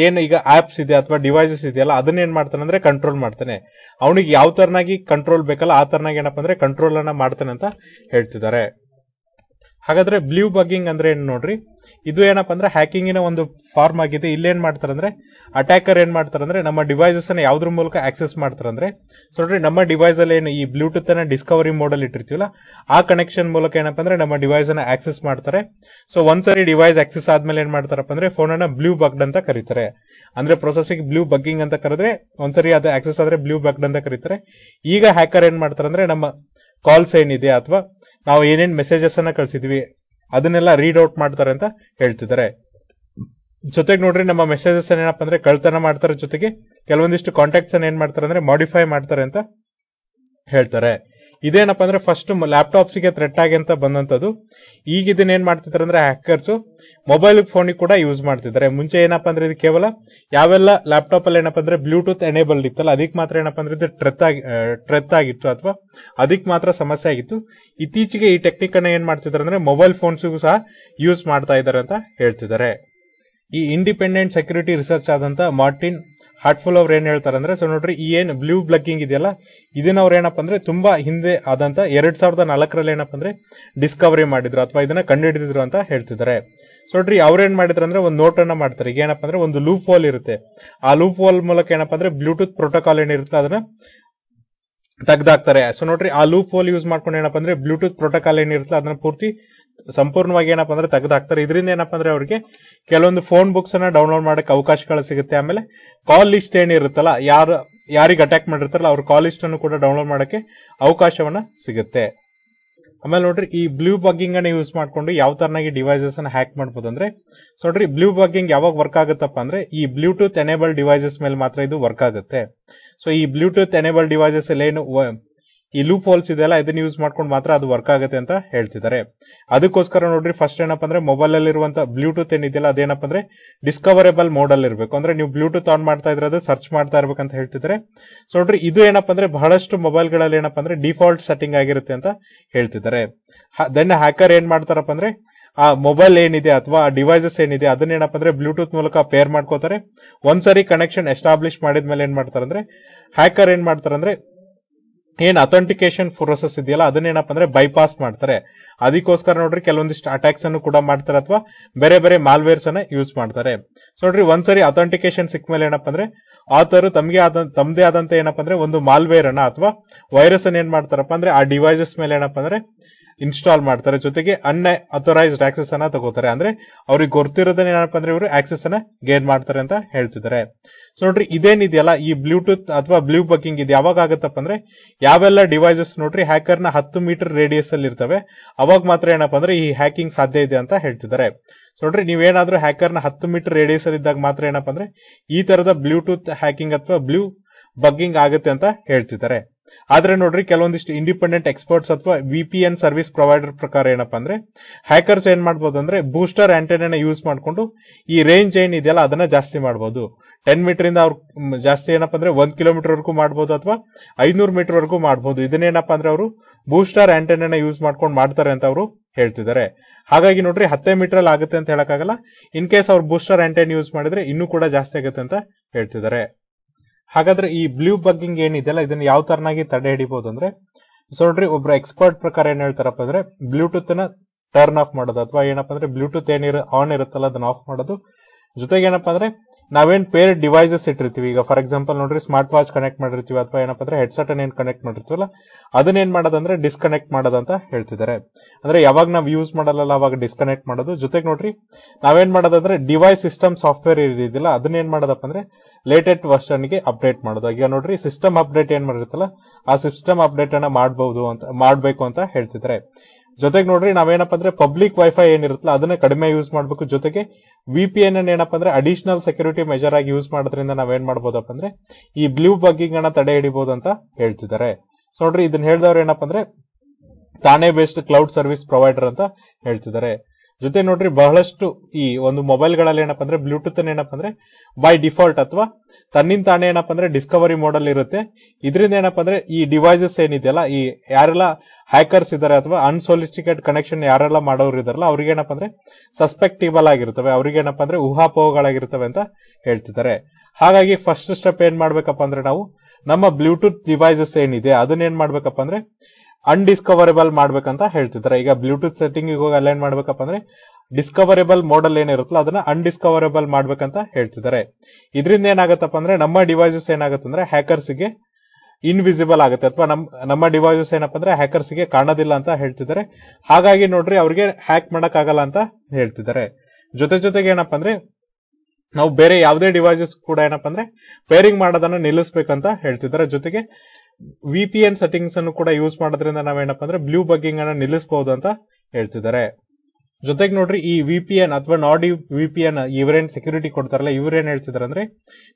ಏನ್ ಈಗ ಆಪ್ಸ್ ಇದೆ ಅಥವಾ ಡಿವೈಸಸ್ ಇದೆಯಲ್ಲ ಅದನ್ನ ಏನ್ ಮಾಡ್ತಾನೆ ಅಂದ್ರೆ ಕಂಟ್ರೋಲ್ ಮಾಡ್ತಾನೆ ಅವನಿಗೆ ಯಾವ ತರನಾಗಿ ಕಂಟ್ರೋಲ್ ಬೇಕಲ್ಲ ಆ ತರನಾಗಿ ಏನಪ್ಪ ಅಂದ್ರೆ ಕಂಟ್ರೋಲ್ ಅನ್ನ ಮಾಡ್ತಾನೆ ಅಂತ ಹೇಳ್ತಿದ್ದಾರೆ ಹಾಗಾದ್ರೆ ಬ್ಲೂ ಬಗ್ಗಿಂಗ್ ಅಂದ್ರೆ ಏನು ನೋಡ್ರಿ ಇದು ಏನಪ್ಪ ಅಂದ್ರೆ ಹ್ಯಾಕಿಂಗಿನ ಒಂದು ಫಾರ್ಮ್ ಆಗಿದೆ ಇಲ್ಲೇನ್ ಮಾಡ್ತಾರೆ ಅಂದ್ರೆ ಅಟ್ಯಾಕರ್ ಏನ್ ಮಾಡ್ತಾರೆ ಅಂದ್ರೆ ನಮ್ಮ ಡಿವೈಸಸ್ ಅನ್ನ ಯಾವ್ದ್ರ ಮೂಲಕ ಆಕ್ಸೆಸ್ ಮಾಡ್ತಾರಂದ್ರೆ ಅಂದ್ರೆ ಸೊ ನೋಡ್ರಿ ನಮ್ಮ ಡಿವೈಸ್ ಅಲ್ಲಿ ಏನು ಈ ಬ್ಲೂಟೂತ್ ಅನ್ನ ಡಿಸ್ಕವರಿ ಮೋಡಲ್ ಇಟ್ಟಿರ್ತೀವಲ್ಲ ಆ ಕನೆಕ್ಷನ್ ಮೂಲಕ ಏನಪ್ಪ ಅಂದ್ರೆ ನಮ್ಮ ಡಿವೈಸ್ ಅನ್ನ ಆಕ್ಸೆಸ್ ಮಾಡ್ತಾರೆ ಸೊ ಒಂದ್ಸರಿ ಡಿವೈಸ್ ಆಕ್ಸೆಸ್ ಆದ್ಮೇಲೆ ಏನ್ ಮಾಡ್ತಾರಪ್ಪ ಅಂದ್ರೆ ಫೋನ್ ಅನ್ನ ಬ್ಲೂ ಬಗ್ಡ್ ಅಂತ ಕರೀತಾರೆ ಅಂದ್ರೆ ಪ್ರೊಸೆಸಿಗೆ ಬ್ಲೂ ಬಗ್ಗಿಂಗ್ ಅಂತ ಕರೆದ್ರೆ ಒಂದ್ಸರಿ ಅದು ಆಕ್ಸೆಸ್ ಆದ್ರೆ ಬ್ಲೂ ಬಗ್ಡ್ ಅಂತ ಕರೀತಾರೆ ಈಗ ಹ್ಯಾಕರ್ ಏನ್ ಮಾಡ್ತಾರೆ ನಮ್ಮ ಕಾಲ್ಸ್ ಏನಿದೆ ಅಥವಾ ನಾವು ಏನೇನು ಮೆಸೇಜಸ್ ಅನ್ನ ಕಳಿಸಿದ್ವಿ ಅದನ್ನೆಲ್ಲ ರೀಡ್ ಔಟ್ ಮಾಡ್ತಾರೆ ಅಂತ ಹೇಳ್ತಿದ್ದಾರೆ ಜೊತೆಗೆ ನೋಡ್ರಿ ನಮ್ಮ ಮೆಸೇಜಸ್ ಏನಪ್ಪ ಅಂದ್ರೆ ಕಳ್ತನ ಮಾಡ್ತಾರೆ ಜೊತೆಗೆ ಕೆಲವೊಂದಿಷ್ಟು ಕಾಂಟ್ಯಾಕ್ಟ್ಸ್ ಏನ್ ಮಾಡ್ತಾರೆ ಅಂದ್ರೆ ಮಾಡಿಫೈ ಮಾಡ್ತಾರೆ ಅಂತ ಹೇಳ್ತಾರೆ ಇದೇನಪ್ಪ ಅಂದ್ರೆ ಫಸ್ಟ್ ಲ್ಯಾಪ್ಟಾಪ್ಸ್ ಗೆ ಥ್ರೆಟ್ ಆಗಿ ಅಂತ ಬಂದಂತದ್ದು ಈಗ ಇದನ್ನ ಏನ್ ಮಾಡ್ತಿದ್ದಾರೆ ಅಂದ್ರೆ ಹ್ಯಾಕರ್ಸ್ ಮೊಬೈಲ್ ಫೋನಿಗೆ ಕೂಡ ಯೂಸ್ ಮಾಡ್ತಿದ್ದಾರೆ ಮುಂಚೆ ಏನಪ್ಪ ಅಂದ್ರೆ ಇದು ಕೇವಲ ಯಾವೆಲ್ಲ ಲ್ಯಾಪ್ಟಾಪ್ ಅಲ್ಲಿ ಏನಪ್ಪ ಅಂದ್ರೆ ಬ್ಲೂಟೂತ್ ಎನೇಬಲ್ಡ್ ಇತ್ತಲ್ಲ ಅದಕ್ಕೆ ಮಾತ್ರ ಏನಪ್ಪ ಅಂದ್ರೆ ಇದು ಟ್ರೆತ್ ಆಗಿ ಟ್ರೆತ್ ಆಗಿತ್ತು ಅಥವಾ ಅದಕ್ಕೆ ಮಾತ್ರ ಸಮಸ್ಯೆ ಆಗಿತ್ತು ಇತ್ತೀಚೆಗೆ ಈ ಟೆಕ್ನಿಕ್ ಅನ್ನ ಏನ್ ಮಾಡ್ತಿದ್ರು ಅಂದ್ರೆ ಮೊಬೈಲ್ ಫೋನ್ಸ್ಗೂ ಸಹ ಯೂಸ್ ಮಾಡ್ತಾ ಇದ್ದಾರೆ ಅಂತ ಹೇಳ್ತಿದ್ದಾರೆ ಈ ಇಂಡಿಪೆಂಡೆಂಟ್ ಸೆಕ್ಯೂರಿಟಿ ರಿಸರ್ಚ್ ಆದಂತ ಮಾರ್ಟಿನ್ ಹಾರ್ಟ್ಫುಲ್ ಅವ್ರು ಏನ್ ಹೇಳ್ತಾರೆ ಅಂದ್ರೆ ಸೊ ನೋಡ್ರಿ ಈ ಏನು ಬ್ಲೂ ಬ್ಲಕ್ಕಿಂಗ್ ಇದೆಯಲ್ಲ ಇದನ್ನ ಅವ್ರ ಏನಪ್ಪ ಅಂದ್ರೆ ತುಂಬಾ ಹಿಂದೆ ಆದಂತ ಎರಡ್ ಸಾವಿರದ ನಾಲ್ಕರಲ್ಲಿ ಏನಪ್ಪ ಅಂದ್ರೆ ಡಿಸ್ಕವರಿ ಮಾಡಿದ್ರು ಅಥವಾ ಇದನ್ನ ಕಂಡುಹಿಡಿದಿದ್ರು ಅಂತ ಹೇಳ್ತಿದ್ದಾರೆ ಸೊ ನೋಡ್ರಿ ಅವ್ರೇನ್ ಮಾಡಿದ್ರು ಅಂದ್ರೆ ಒಂದು ನೋಟ್ ಅನ್ನ ಮಾಡ್ತಾರೆ ಈಗ ಏನಪ್ಪಾ ಅಂದ್ರೆ ಒಂದು ಲೂಪ್ ಹೋಲ್ ಇರುತ್ತೆ ಆ ಲೂಪ್ ಹೋಲ್ ಮೂಲಕ ಏನಪ್ಪ ಅಂದ್ರೆ ಬ್ಲೂಟೂತ್ ಪ್ರೋಟೋಕಾಲ್ ಏನಿರುತ್ತೆ ಅದನ್ನ ತೆಗ್ದಾಕ್ತಾರೆ ಸೊ ನೋಡ್ರಿ ಆ ಲೂಪ್ ಹೋಲ್ ಯೂಸ್ ಮಾಡ್ಕೊಂಡು ಏನಪ್ಪಾ ಅಂದ್ರೆ ಬ್ಲೂಟೂತ್ ಪ್ರೋಟೋಕಾಲ್ ಏನಿರುತ್ತೆ ಅದನ್ನ ಪೂರ್ತಿ ಸಂಪೂರ್ಣವಾಗಿ ಏನಪ್ಪ ಅಂದ್ರೆ ತೆಗೆದಾಕ್ತಾರೆ ಇದರಿಂದ ಏನಪ್ಪಾ ಅಂದ್ರೆ ಅವರಿಗೆ ಕೆಲವೊಂದು ಫೋನ್ ಬುಕ್ಸ್ ಅನ್ನ ಡೌನ್ಲೋಡ್ ಮಾಡಕ್ಕೆ ಅವಕಾಶಗಳು ಸಿಗುತ್ತೆ ಆಮೇಲೆ ಕಾಲ್ ಲಿಸ್ಟ್ ಏನಿರುತ್ತಲ್ಲ ಯಾರು ಯಾರಿಗೆ ಅಟ್ಯಾಕ್ ಮಾಡಿರ್ತಾರಲ್ಲ ಅವ್ರ ಕಾಲ್ ಲಿಸ್ಟ್ ಅನ್ನು ಕೂಡ ಡೌನ್ಲೋಡ್ ಮಾಡಕ್ಕೆ ಅವಕಾಶವನ್ನ ಸಿಗುತ್ತೆ ಆಮೇಲೆ ನೋಡ್ರಿ ಈ ಬ್ಲೂ ಬಗ್ಗಿಂಗ್ ಅನ್ನ ಯೂಸ್ ಮಾಡ್ಕೊಂಡು ಯಾವ ತರನಾಗಿ ಡಿವೈಸಸ್ ಅನ್ನ ಹ್ಯಾಕ್ ಮಾಡಬಹುದು ಅಂದ್ರೆ ಸೊ ನೋಡ್ರಿ ಬ್ಲೂ ಬಗ್ಗಿಂಗ್ ಯಾವಾಗ ವರ್ಕ್ ಆಗುತ್ತಪ್ಪ ಅಂದ್ರೆ ಈ ಬ್ಲೂಟೂತ್ ಎನೇಬಲ್ ಡಿವೈಸಸ್ ಮೇಲೆ ಮಾತ್ರ ಇದು ವರ್ಕ್ ಆಗುತ್ತೆ ಸೊ ಈ ಬ್ಲೂಟೂತ್ ಎನೇಬಲ್ ಡಿವೈಸಸ್ ಅಲ್ಲಿ ಏನು ಈ ಲೂಪ್ ಹೋಲ್ಸ್ ಇದೆಯಲ್ಲ ಇದನ್ನ ಯೂಸ್ ಮಾಡ್ಕೊಂಡು ಮಾತ್ರ ಅದು ವರ್ಕ್ ಆಗುತ್ತೆ ಅಂತ ಹೇಳ್ತಿದ್ದಾರೆ ಅದಕ್ಕೋಸ್ಕರ ನೋಡ್ರಿ ಫಸ್ಟ್ ಏನಪ್ಪ ಅಂದ್ರೆ ಮೊಬೈಲ್ ಅಲ್ಲಿ ಇರುವಂತ ಬ್ಲೂಟೂತ್ ಏನಿದೆಯಲ್ಲ ಅದೇನಪ್ಪ ಅಂದ್ರೆ ಡಿಸ್ಕವರೇಬಲ್ ಮೋಡ್ ಅಲ್ಲಿ ಇರಬೇಕು ಅಂದ್ರೆ ನೀವು ಬ್ಲೂಟೂತ್ ಆನ್ ಮಾಡ್ತಾ ಇದ್ರೆ ಅದು ಸರ್ಚ್ ಮಾಡ್ತಾ ಇರ್ಬೇಕಂತ ಹೇಳ್ತಿದ್ದಾರೆ ಸೊ ನೋಡ್ರಿ ಇದು ಏನಪ್ಪ ಅಂದ್ರೆ ಬಹಳಷ್ಟು ಮೊಬೈಲ್ ಗಳಲ್ಲಿ ಏನಪ್ಪ ಅಂದ್ರೆ ಡಿಫಾಲ್ಟ್ ಸೆಟ್ಟಿಂಗ್ ಆಗಿರುತ್ತೆ ಅಂತ ಹೇಳ್ತಿದ್ದಾರೆ ದೆನ್ ಹ್ಯಾಕರ್ ಏನ್ ಮಾಡ್ತಾರಪ್ಪ ಅಂದ್ರೆ ಆ ಮೊಬೈಲ್ ಏನಿದೆ ಅಥವಾ ಡಿವೈಸಸ್ ಏನಿದೆ ಏನಪ್ಪ ಅಂದ್ರೆ ಬ್ಲೂಟೂತ್ ಮೂಲಕ ಪೇರ್ ಮಾಡ್ಕೋತಾರೆ ಒಂದ್ಸರಿ ಕನೆಕ್ಷನ್ ಎಸ್ಟಾಬ್ಲಿಷ್ ಮಾಡಿದ್ಮೇಲೆ ಏನ್ ಮಾಡ್ತಾರಂದ್ರೆ ಹ್ಯಾಕರ್ ಏನ್ ಮಾಡ್ತಾರಂದ್ರೆ ಏನ್ ಅಥೆಂಟಿಕೇಶನ್ ಪ್ರೋಸೆಸ್ ಇದೆಯಲ್ಲ ಅದನ್ನೇನಪ್ಪ ಅಂದ್ರೆ ಬೈಪಾಸ್ ಮಾಡ್ತಾರೆ ಅದಕ್ಕೋಸ್ಕರ ನೋಡ್ರಿ ಕೆಲವೊಂದಿಷ್ಟು ಅಟ್ಯಾಕ್ಸ್ ಅನ್ನು ಕೂಡ ಮಾಡ್ತಾರೆ ಅಥವಾ ಬೇರೆ ಬೇರೆ ಮಾಲ್ವೇರ್ಸ್ ಅನ್ನ ಯೂಸ್ ಮಾಡ್ತಾರೆ ಸೊ ನೋಡ್ರಿ ಒಂದ್ಸರಿ ಅಥೆಂಟಿಕೇಶನ್ ಸಿಕ್ಕ ಮೇಲೆ ಏನಪ್ಪ ಅಂದ್ರೆ ಆತರು ತಮಗೆ ಆದ ತಮ್ಮದೇ ಆದಂತ ಏನಪ್ಪ ಅಂದ್ರೆ ಒಂದು ಮಾಲ್ವೇರ್ ಅನ್ನ ಅಥವಾ ವೈರಸ್ ಅನ್ನ ಏನ್ ಮಾಡ್ತಾರಪ್ಪ ಅಂದ್ರೆ ಆ ಡಿವೈಸಸ್ ಮೇಲೆ ಏನಪ್ಪ ಅಂದ್ರೆ ಇನ್ಸ್ಟಾಲ್ ಮಾಡ್ತಾರೆ ಜೊತೆಗೆ ಅನ್ ಅಥೋರೈಸ್ಡ್ ಆಕ್ಸೆಸ್ ಅನ್ನ ತಗೋತಾರೆ ಅಂದ್ರೆ ಅವ್ರಿಗೆ ಗೊತ್ತಿರೋದನ್ನ ಏನಪ್ಪ ಅಂದ್ರೆ ಇವರು ಆಕ್ಸೆಸ್ ಅನ್ನ ಗೇನ್ ಮಾಡ್ತಾರೆ ಅಂತ ಹೇಳ್ತಿದ್ದಾರೆ ಸೊ ನೋಡ್ರಿ ಇದೇನಿದೆಯಲ್ಲ ಈ ಬ್ಲೂಟೂತ್ ಅಥವಾ ಬ್ಲೂ ಬಗ್ಗಿಂಗ್ ಇದು ಯಾವಾಗ ಆಗುತ್ತಪ್ಪ ಅಂದ್ರೆ ಯಾವೆಲ್ಲ ಡಿವೈಸಸ್ ನೋಡ್ರಿ ಹ್ಯಾಕರ್ ನ ಹತ್ತು ಮೀಟರ್ ರೇಡಿಯಸ್ ಅಲ್ಲಿ ಇರ್ತವೆ ಅವಾಗ ಮಾತ್ರ ಏನಪ್ಪಾ ಅಂದ್ರೆ ಈ ಹ್ಯಾಕಿಂಗ್ ಸಾಧ್ಯ ಇದೆ ಅಂತ ಹೇಳ್ತಿದ್ದಾರೆ ನೋಡ್ರಿ ನೀವೇನಾದ್ರೂ ಹ್ಯಾಕರ್ ನ ಹತ್ತು ಮೀಟರ್ ರೇಡಿಯಸ್ ಅಲ್ಲಿ ಇದ್ದಾಗ ಮಾತ್ರ ಏನಪ್ಪಾ ಅಂದ್ರೆ ಈ ತರದ ಬ್ಲೂಟೂತ್ ಹ್ಯಾಕಿಂಗ್ ಅಥವಾ ಬ್ಲೂ ಬಗ್ಗಿಂಗ್ ಆಗುತ್ತೆ ಅಂತ ಹೇಳ್ತಿದ್ದಾರೆ ಆದ್ರೆ ನೋಡ್ರಿ ಕೆಲವೊಂದಿಷ್ಟು ಇಂಡಿಪೆಂಡೆಂಟ್ ಎಕ್ಸ್ಪರ್ಟ್ಸ್ ಅಥವಾ V P N service provider ಪ್ರಕಾರ ಏನಪ್ಪಾ ಅಂದ್ರೆ ಹ್ಯಾಕರ್ಸ್ ಏನ್ ಮಾಡಬಹುದು ಅಂದ್ರೆ ಬೂಸ್ಟರ್ ಆಂಟೆನ ಯೂಸ್ ಮಾಡಿಕೊಂಡು ಈ ರೇಂಜ್ ಇದೆಯಲ್ಲ ಅದನ್ನ ಜಾಸ್ತಿ ಮಾಡಬಹುದು ಟೆನ್ ಮೀಟರ್ ಇಂದ ಅವ್ರು ಜಾಸ್ತಿ ಏನಪ್ಪಾ ಅಂದ್ರೆ ಒಂದ್ ಕಿಲೋಮೀಟರ್ ವರೆಗೂ ಮಾಡಬಹುದು ಅಥವಾ ಐನೂರು ಮೀಟರ್ ವರೆಗೂ ಮಾಡಬಹುದು ಇದನ್ನೇನಪ್ಪಾ ಅಂದ್ರೆ ಅವರು ಬೂಸ್ಟರ್ ಆಂಟೆನ ಯೂಸ್ ಮಾಡ್ಕೊಂಡು ಮಾಡ್ತಾರೆ ಅಂತ ಅವರು ಹೇಳ್ತಿದ್ದಾರೆ ಹಾಗಾಗಿ ನೋಡ್ರಿ ಹತ್ತೇ ಮೀಟರ್ ಅಲ್ಲಿ ಆಗುತ್ತೆ ಅಂತ ಹೇಳಕ್ಕಾಗಲ್ಲ ಇನ್ ಕೇಸ್ ಅವ್ರು ಬೂಸ್ಟರ್ ಆಂಟೆನ್ ಯೂಸ್ ಮಾಡಿದ್ರೆ ಇನ್ನೂ ಕೂಡ ಜಾಸ್ತಿ ಆಗುತ್ತೆ ಅಂತ ಹೇಳ್ತಿದ್ದಾರೆ ಹಾಗಾದ್ರೆ ಈ ಬ್ಲೂ ಬಗ್ಗಿಂಗ್ ಏನಿದೆಯಲ್ಲ ಇದನ್ನ ಯಾವ ತರನಾಗಿ ತಡೆ ಹಿಡಿಬಹುದು ಅಂದ್ರೆ ಸೊ ನೋಡ್ರಿ ಒಬ್ರು ಎಕ್ಸ್ಪರ್ಟ್ ಪ್ರಕಾರ ಏನ್ ಹೇಳ್ತಾರಪ್ಪ ಅಂದ್ರೆ ಬ್ಲೂಟೂತ್ ನ ಟರ್ನ್ ಆಫ್ ಮಾಡೋದು ಅಥವಾ ಏನಪ್ಪಾ ಅಂದ್ರೆ ಬ್ಲೂಟೂತ್ ಏನಿರ ಆನ್ ಇರುತ್ತಲ್ಲ ಅದನ್ನ ಆಫ್ ಮಾಡೋದು ಜೊತೆಗೆ ಏನಪ್ಪಾ ಅಂದ್ರೆ ನಾವೇನ್ ಪೇರ್ ಡಿವೈಸಸ್ ಇಟ್ಟಿರ್ತೀವಿ ಈಗ ಫಾರ್ ಎಕ್ಸಾಂಪಲ್ ನೋಡ್ರಿ ಸ್ಮಾರ್ಟ್ ವಾಚ್ ಕನೆಕ್ಟ್ ಮಾಡಿರ್ತೀವಿ ಅಥವಾ ಏನಪ್ಪ ಅಂದ್ರೆ ಹೆಡ್ಸೆಟ್ ಏನ್ ಕನೆಕ್ಟ್ ಮಾಡಿರ್ತೀವಲ್ಲ ಅದನ್ನ ಏನ್ ಮಾಡೋದಂದ್ರೆ ಡಿಸ್ಕನೆಕ್ಟ್ ಮಾಡೋದಂತ ಹೇಳ್ತಿದ್ದಾರೆ ಅಂದ್ರೆ ಯಾವಾಗ ನಾವು ಯೂಸ್ ಮಾಡಲ್ಲ ಅವಾಗ ಡಿಸ್ಕನೆಕ್ಟ್ ಮಾಡೋದು ಜೊತೆಗೆ ನೋಡ್ರಿ ನಾವೇನ್ ಮಾಡೋದಂದ್ರೆ ಡಿವೈಸ್ ಸಿಸ್ಟಮ್ ಸಾಫ್ಟ್ವೇರ್ ಇರಿದಿಲ್ಲ ಅದನ್ನ ಏನ್ ಮಾಡೋದಪ್ಪ ಅಂದ್ರೆ ಲೇಟೆಸ್ಟ್ ವರ್ಷನ್ ಗೆ ಅಪ್ಡೇಟ್ ಮಾಡೋದು ಈಗ ನೋಡ್ರಿ ಸಿಸ್ಟಮ್ ಅಪ್ಡೇಟ್ ಏನ್ ಮಾಡಿರುತ್ತಲ್ಲ ಆ ಸಿಸ್ಟಮ್ ಅಪ್ಡೇಟ್ ಅನ್ನ ಮಾಡಬಹುದು ಅಂತ ಮಾಡಬೇಕು ಅಂತ ಹೇಳ್ತಿದ್ದಾರೆ ಜೊತೆಗೆ ನೋಡ್ರಿ ನಾವೇನಪ್ಪ ಅಂದ್ರೆ ಪಬ್ಲಿಕ್ ವೈಫೈ ಏನಿರುತ್ತಲ್ಲ ಅದನ್ನ ಕಡಿಮೆ ಯೂಸ್ ಮಾಡಬೇಕು ಜೊತೆಗೆ ವಿ ಪಿ ಎನ್ ಏನಪ್ಪ ಅಂದ್ರೆ ಅಡಿಷನಲ್ ಸೆಕ್ಯೂರಿಟಿ ಮೆಜರ್ ಆಗಿ ಯೂಸ್ ಮಾಡೋದ್ರಿಂದ ನಾವೇನ್ ಮಾಡ್ಬೋದಪ್ಪ ಅಂದ್ರೆ ಈ ಬ್ಲೂ ಬಗ್ಗಿಂಗ್ ಅನ್ನ ತಡೆ ಹಿಡಿಬಹುದು ಅಂತ ಹೇಳ್ತಿದ್ದಾರೆ ಸೊ ನೋಡ್ರಿ ಇದನ್ನ ಹೇಳಿದವ್ರು ಏನಪ್ಪ ಅಂದ್ರೆ ತಾನೇ ಬೇಸ್ಡ್ ಕ್ಲೌಡ್ ಸರ್ವಿಸ್ ಪ್ರೊವೈಡರ್ ಅಂತ ಹೇಳ್ತಿದ್ದಾರೆ ಜೊತೆ ನೋಡ್ರಿ ಬಹಳಷ್ಟು ಈ ಒಂದು ಮೊಬೈಲ್ಗಳಲ್ಲಿ ಏನಪ್ಪ ಅಂದ್ರೆ ಬ್ಲೂಟೂತ್ ಏನಪ್ಪ ಅಂದ್ರೆ ಬೈ ಡಿಫಾಲ್ಟ್ ಅಥವಾ ತನ್ನಿಂದ ತಾನೇ ಏನಪ್ಪ ಅಂದ್ರೆ ಡಿಸ್ಕವರಿ ಮೋಡಲ್ ಇರುತ್ತೆ ಇದರಿಂದ ಏನಪ್ಪ ಅಂದ್ರೆ ಈ ಡಿವೈಸಸ್ ಏನಿದೆಯಲ್ಲ ಈ ಯಾರೆಲ್ಲ ಹ್ಯಾಕರ್ಸ್ ಇದ್ದಾರೆ ಅಥವಾ ಅನ್ಸೋಲಿಸ್ಟಿಕೇಟ್ ಕನೆಕ್ಷನ್ ಯಾರೆಲ್ಲ ಮಾಡೋರು ಇದಾರಲ್ಲ ಅವ್ರಿಗೆ ಏನಪ್ಪ ಅಂದ್ರೆ ಸಸ್ಪೆಕ್ಟಿಬಲ್ ಆಗಿರ್ತವೆ ಅವ್ರಿಗೆ ಏನಪ್ಪ ಅಂದ್ರೆ ಊಹಾಪೋಹಗಳಾಗಿರ್ತವೆ ಅಂತ ಹೇಳ್ತಿದ್ದಾರೆ ಹಾಗಾಗಿ ಫಸ್ಟ್ ಸ್ಟೆಪ್ ಏನ್ ಮಾಡ್ಬೇಕಪ್ಪ ಅಂದ್ರೆ ನಾವು ನಮ್ಮ ಬ್ಲೂಟೂತ್ ಡಿವೈಸಸ್ ಏನಿದೆ ಅದನ್ನ ಏನ್ ಮಾಡ್ಬೇಕಪ್ಪ ಅಂದ್ರೆ ಅನ್ಡಿಸ್ಕವರೇಬಲ್ ಮಾಡ್ಬೇಕಂತ ಹೇಳ್ತಿದ್ದಾರೆ ಈಗ ಬ್ಲೂಟೂತ್ ಸೆಟ್ಟಿಂಗ್ ಹೋಗಿ ಅಲೈನ್ ಮಾಡ್ಬೇಕಪ್ಪ ಅಂದ್ರೆ ಡಿಸ್ಕವರೇಬಲ್ ಮೋಡಲ್ ಏನಿರುತ್ತಲ್ಲ ಅದನ್ನ ಅನ್ಡಿಸ್ಕವರೇಬಲ್ ಮಾಡ್ಬೇಕಂತ ಹೇಳ್ತಿದ್ದಾರೆ ಇದರಿಂದ ಏನಾಗತ್ತಪ್ಪ ಅಂದ್ರೆ ನಮ್ಮ ಡಿವೈಸಸ್ ಅಂದ್ರೆ ಹ್ಯಾಕರ್ಸ್ ಗೆ ಇನ್ವಿಸಿಬಲ್ ಆಗುತ್ತೆ ಅಥವಾ ನಮ್ಮ ನಮ್ಮ ಡಿವೈಸಸ್ ಏನಪ್ಪ ಅಂದ್ರೆ ಹ್ಯಾಕರ್ಸ್ ಗೆ ಕಾಣೋದಿಲ್ಲ ಅಂತ ಹೇಳ್ತಿದ್ದಾರೆ ಹಾಗಾಗಿ ನೋಡ್ರಿ ಅವ್ರಿಗೆ ಹ್ಯಾಕ್ ಮಾಡಕ್ ಆಗಲ್ಲ ಅಂತ ಹೇಳ್ತಿದ್ದಾರೆ ಜೊತೆ ಜೊತೆಗೆ ಏನಪ್ಪ ಅಂದ್ರೆ ನಾವು ಬೇರೆ ಯಾವುದೇ ಡಿವೈಸಸ್ ಕೂಡ ಏನಪ್ಪ ಅಂದ್ರೆ ಪೇರಿಂಗ್ ಮಾಡೋದನ್ನ ನಿಲ್ಲಿಸ್ಬೇಕಂತ ಹೇಳ್ತಿದ್ದಾರೆ ಜೊತೆಗೆ ವಿ ಪಿ ಎನ್ ಸೆಟ್ಟಿಂಗ್ಸ್ ಅನ್ನು ಕೂಡ ಯೂಸ್ ಮಾಡೋದ್ರಿಂದ ನಾವೇನಪ್ಪ ಅಂದ್ರೆ ಬ್ಲೂ ಬಗ್ಗಿಂಗ್ ಅನ್ನು ನಿಲ್ಲಿಸಬಹುದು ಅಂತ ಹೇಳ್ತಿದ್ದಾರೆ ಜೊತೆಗೆ ನೋಡ್ರಿ ಈ ವಿ ಪಿ ಎನ್ ಅಥವಾ ನಾಡಿ ವಿ ಪಿ ಎನ್ ಇವರೇನ್ ಸೆಕ್ಯೂರಿಟಿ ಕೊಡ್ತಾರಲ್ಲ ಇವ್ರೇನ್ ಹೇಳ್ತಿದಾರೆ ಅಂದ್ರೆ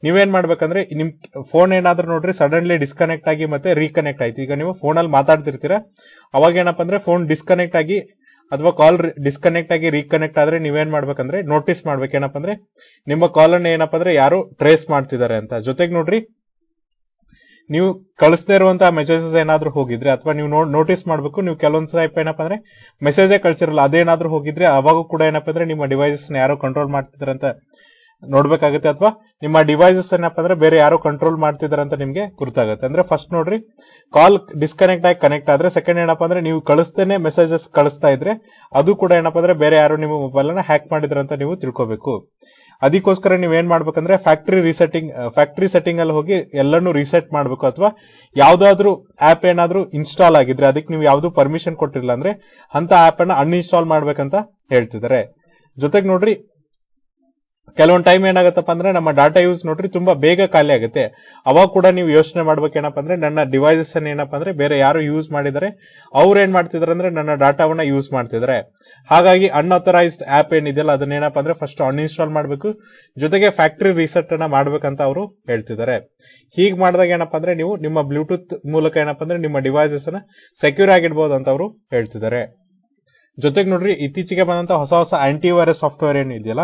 ನೀವೇನ್ ಮಾಡ್ಬೇಕಂದ್ರೆ ನಿಮ್ ಫೋನ್ ಏನಾದ್ರೂ ನೋಡ್ರಿ ಸಡನ್ಲಿ ಡಿಸ್ಕನೆಕ್ಟ್ ಆಗಿ ಮತ್ತೆ ರೀಕನೆಕ್ಟ್ ಆಯ್ತು ಈಗ ನೀವು ಫೋನ್ ಅಲ್ಲಿ ಮಾತಾಡ್ತಿರ್ತೀರ ಅವಾಗ ಏನಪ್ಪ ಅಂದ್ರೆ ಫೋನ್ ಡಿಸ್ಕನೆಕ್ಟ್ ಆಗಿ ಅಥವಾ ಕಾಲ್ ಡಿಸ್ಕನೆಕ್ಟ್ ಆಗಿ ರೀಕನೆಕ್ಟ್ ಆದ್ರೆ ನೀವೇನ್ ಮಾಡ್ಬೇಕಂದ್ರೆ ನೋಟಿಸ್ ಮಾಡ್ಬೇಕೇನಪ್ಪ ಅಂದ್ರೆ ನಿಮ್ಮ ಕಾಲ್ ಅನ್ನು ಏನಪ್ಪ ಅಂದ್ರೆ ಯಾರು ಟ್ರೇಸ್ ಮಾಡ್ತಿದ್ದಾರೆ ಅಂತ ಜೊತೆಗೆ ನೋಡ್ರಿ ನೀವು ಕಳಿಸದೇ ಇರುವಂತಹ ಮೆಸೇಜಸ್ ಏನಾದ್ರು ಹೋಗಿದ್ರೆ ಅಥವಾ ನೀವು ನೋಟಿಸ್ ಮಾಡಬೇಕು ನೀವು ಕೆಲವೊಂದ್ಸಲ ಏನಪ್ಪ ಅಂದ್ರೆ ಮೆಸೇಜೇ ಕಳಿಸಿರಲ್ಲ ಅದೇನಾದ್ರೂ ಹೋಗಿದ್ರೆ ಅವಾಗ ಕೂಡ ಏನಪ್ಪ ಅಂದ್ರೆ ನಿಮ್ಮ ಡಿವೈಸಸ್ ಯಾರೋ ಕಂಟ್ರೋಲ್ ಮಾಡ್ತಿದ್ರ ಅಂತ ನೋಡ್ಬೇಕಾಗುತ್ತೆ ಅಥವಾ ನಿಮ್ಮ ಡಿವೈಸಸ್ ಏನಪ್ಪ ಅಂದ್ರೆ ಬೇರೆ ಯಾರೋ ಕಂಟ್ರೋಲ್ ಮಾಡ್ತಿದ್ದಾರೆ ಅಂತ ನಿಮಗೆ ಗುರುತಾಗುತ್ತೆ ಅಂದ್ರೆ ಫಸ್ಟ್ ನೋಡ್ರಿ ಕಾಲ್ ಡಿಸ್ಕನೆಕ್ಟ್ ಆಗಿ ಕನೆಕ್ಟ್ ಆದ್ರೆ ಸೆಕೆಂಡ್ ಏನಪ್ಪ ಅಂದ್ರೆ ನೀವು ಕಳಿಸ್ತೇನೆ ಮೆಸೇಜಸ್ ಕಳಿಸ್ತಾ ಇದ್ರೆ ಅದು ಕೂಡ ಏನಪ್ಪ ಅಂದ್ರೆ ಬೇರೆ ಯಾರು ನಿಮ್ಮ ಮೊಬೈಲ್ ಅನ್ನ ಹ್ಯಾಕ್ ಮಾಡಿದ್ರ ಅಂತ ನೀವು ತಿಳ್ಕೋಬೇಕು ಅದಕ್ಕೋಸ್ಕರ ನೀವೇನ್ ಮಾಡ್ಬೇಕಂದ್ರೆ ಫ್ಯಾಕ್ಟ್ರಿ ರೀಸೆಟ್ಟಿಂಗ್ ಫ್ಯಾಕ್ಟ್ರಿ ಸೆಟ್ಟಿಂಗ್ ಅಲ್ಲಿ ಹೋಗಿ ಎಲ್ಲಾನು ರೀಸೆಟ್ ಮಾಡಬೇಕು ಅಥವಾ ಯಾವ್ದಾದ್ರು ಆಪ್ ಏನಾದ್ರೂ ಇನ್ಸ್ಟಾಲ್ ಆಗಿದ್ರೆ ಅದಕ್ಕೆ ನೀವು ಯಾವ್ದು ಪರ್ಮಿಷನ್ ಕೊಟ್ಟಿರಲಿಲ್ಲ ಅಂದ್ರೆ ಅಂತ ಆಪ್ ಅನ್ನ ಅನ್ಇನ್ಸ್ಟಾಲ್ ಮಾಡ್ಬೇಕಂತ ಹೇಳ್ತಿದ್ದಾರೆ ಜೊತೆಗೆ ನೋಡ್ರಿ ಕೆಲವೊಂದು ಟೈಮ್ ಏನಾಗತ್ತಪ್ಪ ಅಂದ್ರೆ ನಮ್ಮ ಡಾಟಾ ಯೂಸ್ ನೋಡ್ರಿ ತುಂಬಾ ಬೇಗ ಖಾಲಿ ಆಗುತ್ತೆ ಅವಾಗ ಕೂಡ ನೀವು ಯೋಚನೆ ಮಾಡ್ಬೇಕೇನಪ್ಪ ಅಂದ್ರೆ ನನ್ನ ಡಿವೈಸಸ್ ಅನ್ನ ಏನಪ್ಪ ಅಂದ್ರೆ ಬೇರೆ ಯಾರು ಯೂಸ್ ಮಾಡಿದರೆ ಅವ್ರು ಏನ್ ಮಾಡ್ತಿದಾರೆ ಅಂದ್ರೆ ನನ್ನ ಡಾಟಾವನ್ನ ಯೂಸ್ ಮಾಡ್ತಿದ್ದಾರೆ ಹಾಗಾಗಿ ಅನ್ಅಥರೈಸ್ಡ್ ಆಪ್ ಏನಿದೆಯಲ್ಲ ಅದನ್ನ ಏನಪ್ಪ ಅಂದ್ರೆ ಫಸ್ಟ್ ಅನ್ಇನ್ಸ್ಟಾಲ್ ಮಾಡಬೇಕು ಜೊತೆಗೆ ಫ್ಯಾಕ್ಟರಿ ರೀಸೆಟ್ ಅನ್ನ ಮಾಡ್ಬೇಕಂತ ಅವರು ಹೇಳ್ತಿದ್ದಾರೆ ಹೀಗೆ ಮಾಡಿದಾಗ ಏನಪ್ಪ ಅಂದ್ರೆ ನೀವು ನಿಮ್ಮ ಬ್ಲೂಟೂತ್ ಮೂಲಕ ಏನಪ್ಪ ಅಂದ್ರೆ ನಿಮ್ಮ ಡಿವೈಸಸ್ ಅನ್ನ ಸೆಕ್ಯೂರ್ ಆಗಿಡ್ಬೋದು ಅಂತ ಅವರು ಹೇಳ್ತಿದ್ದಾರೆ ಜೊತೆಗೆ ನೋಡ್ರಿ ಇತ್ತೀಚೆಗೆ ಬಂದಂತ ಹೊಸ ಹೊಸ ಆಂಟಿವೈರಸ್ ವೈರಸ್ ಸಾಫ್ಟ್ವೇರ್ ಏನಿದೆಯಲ್ಲ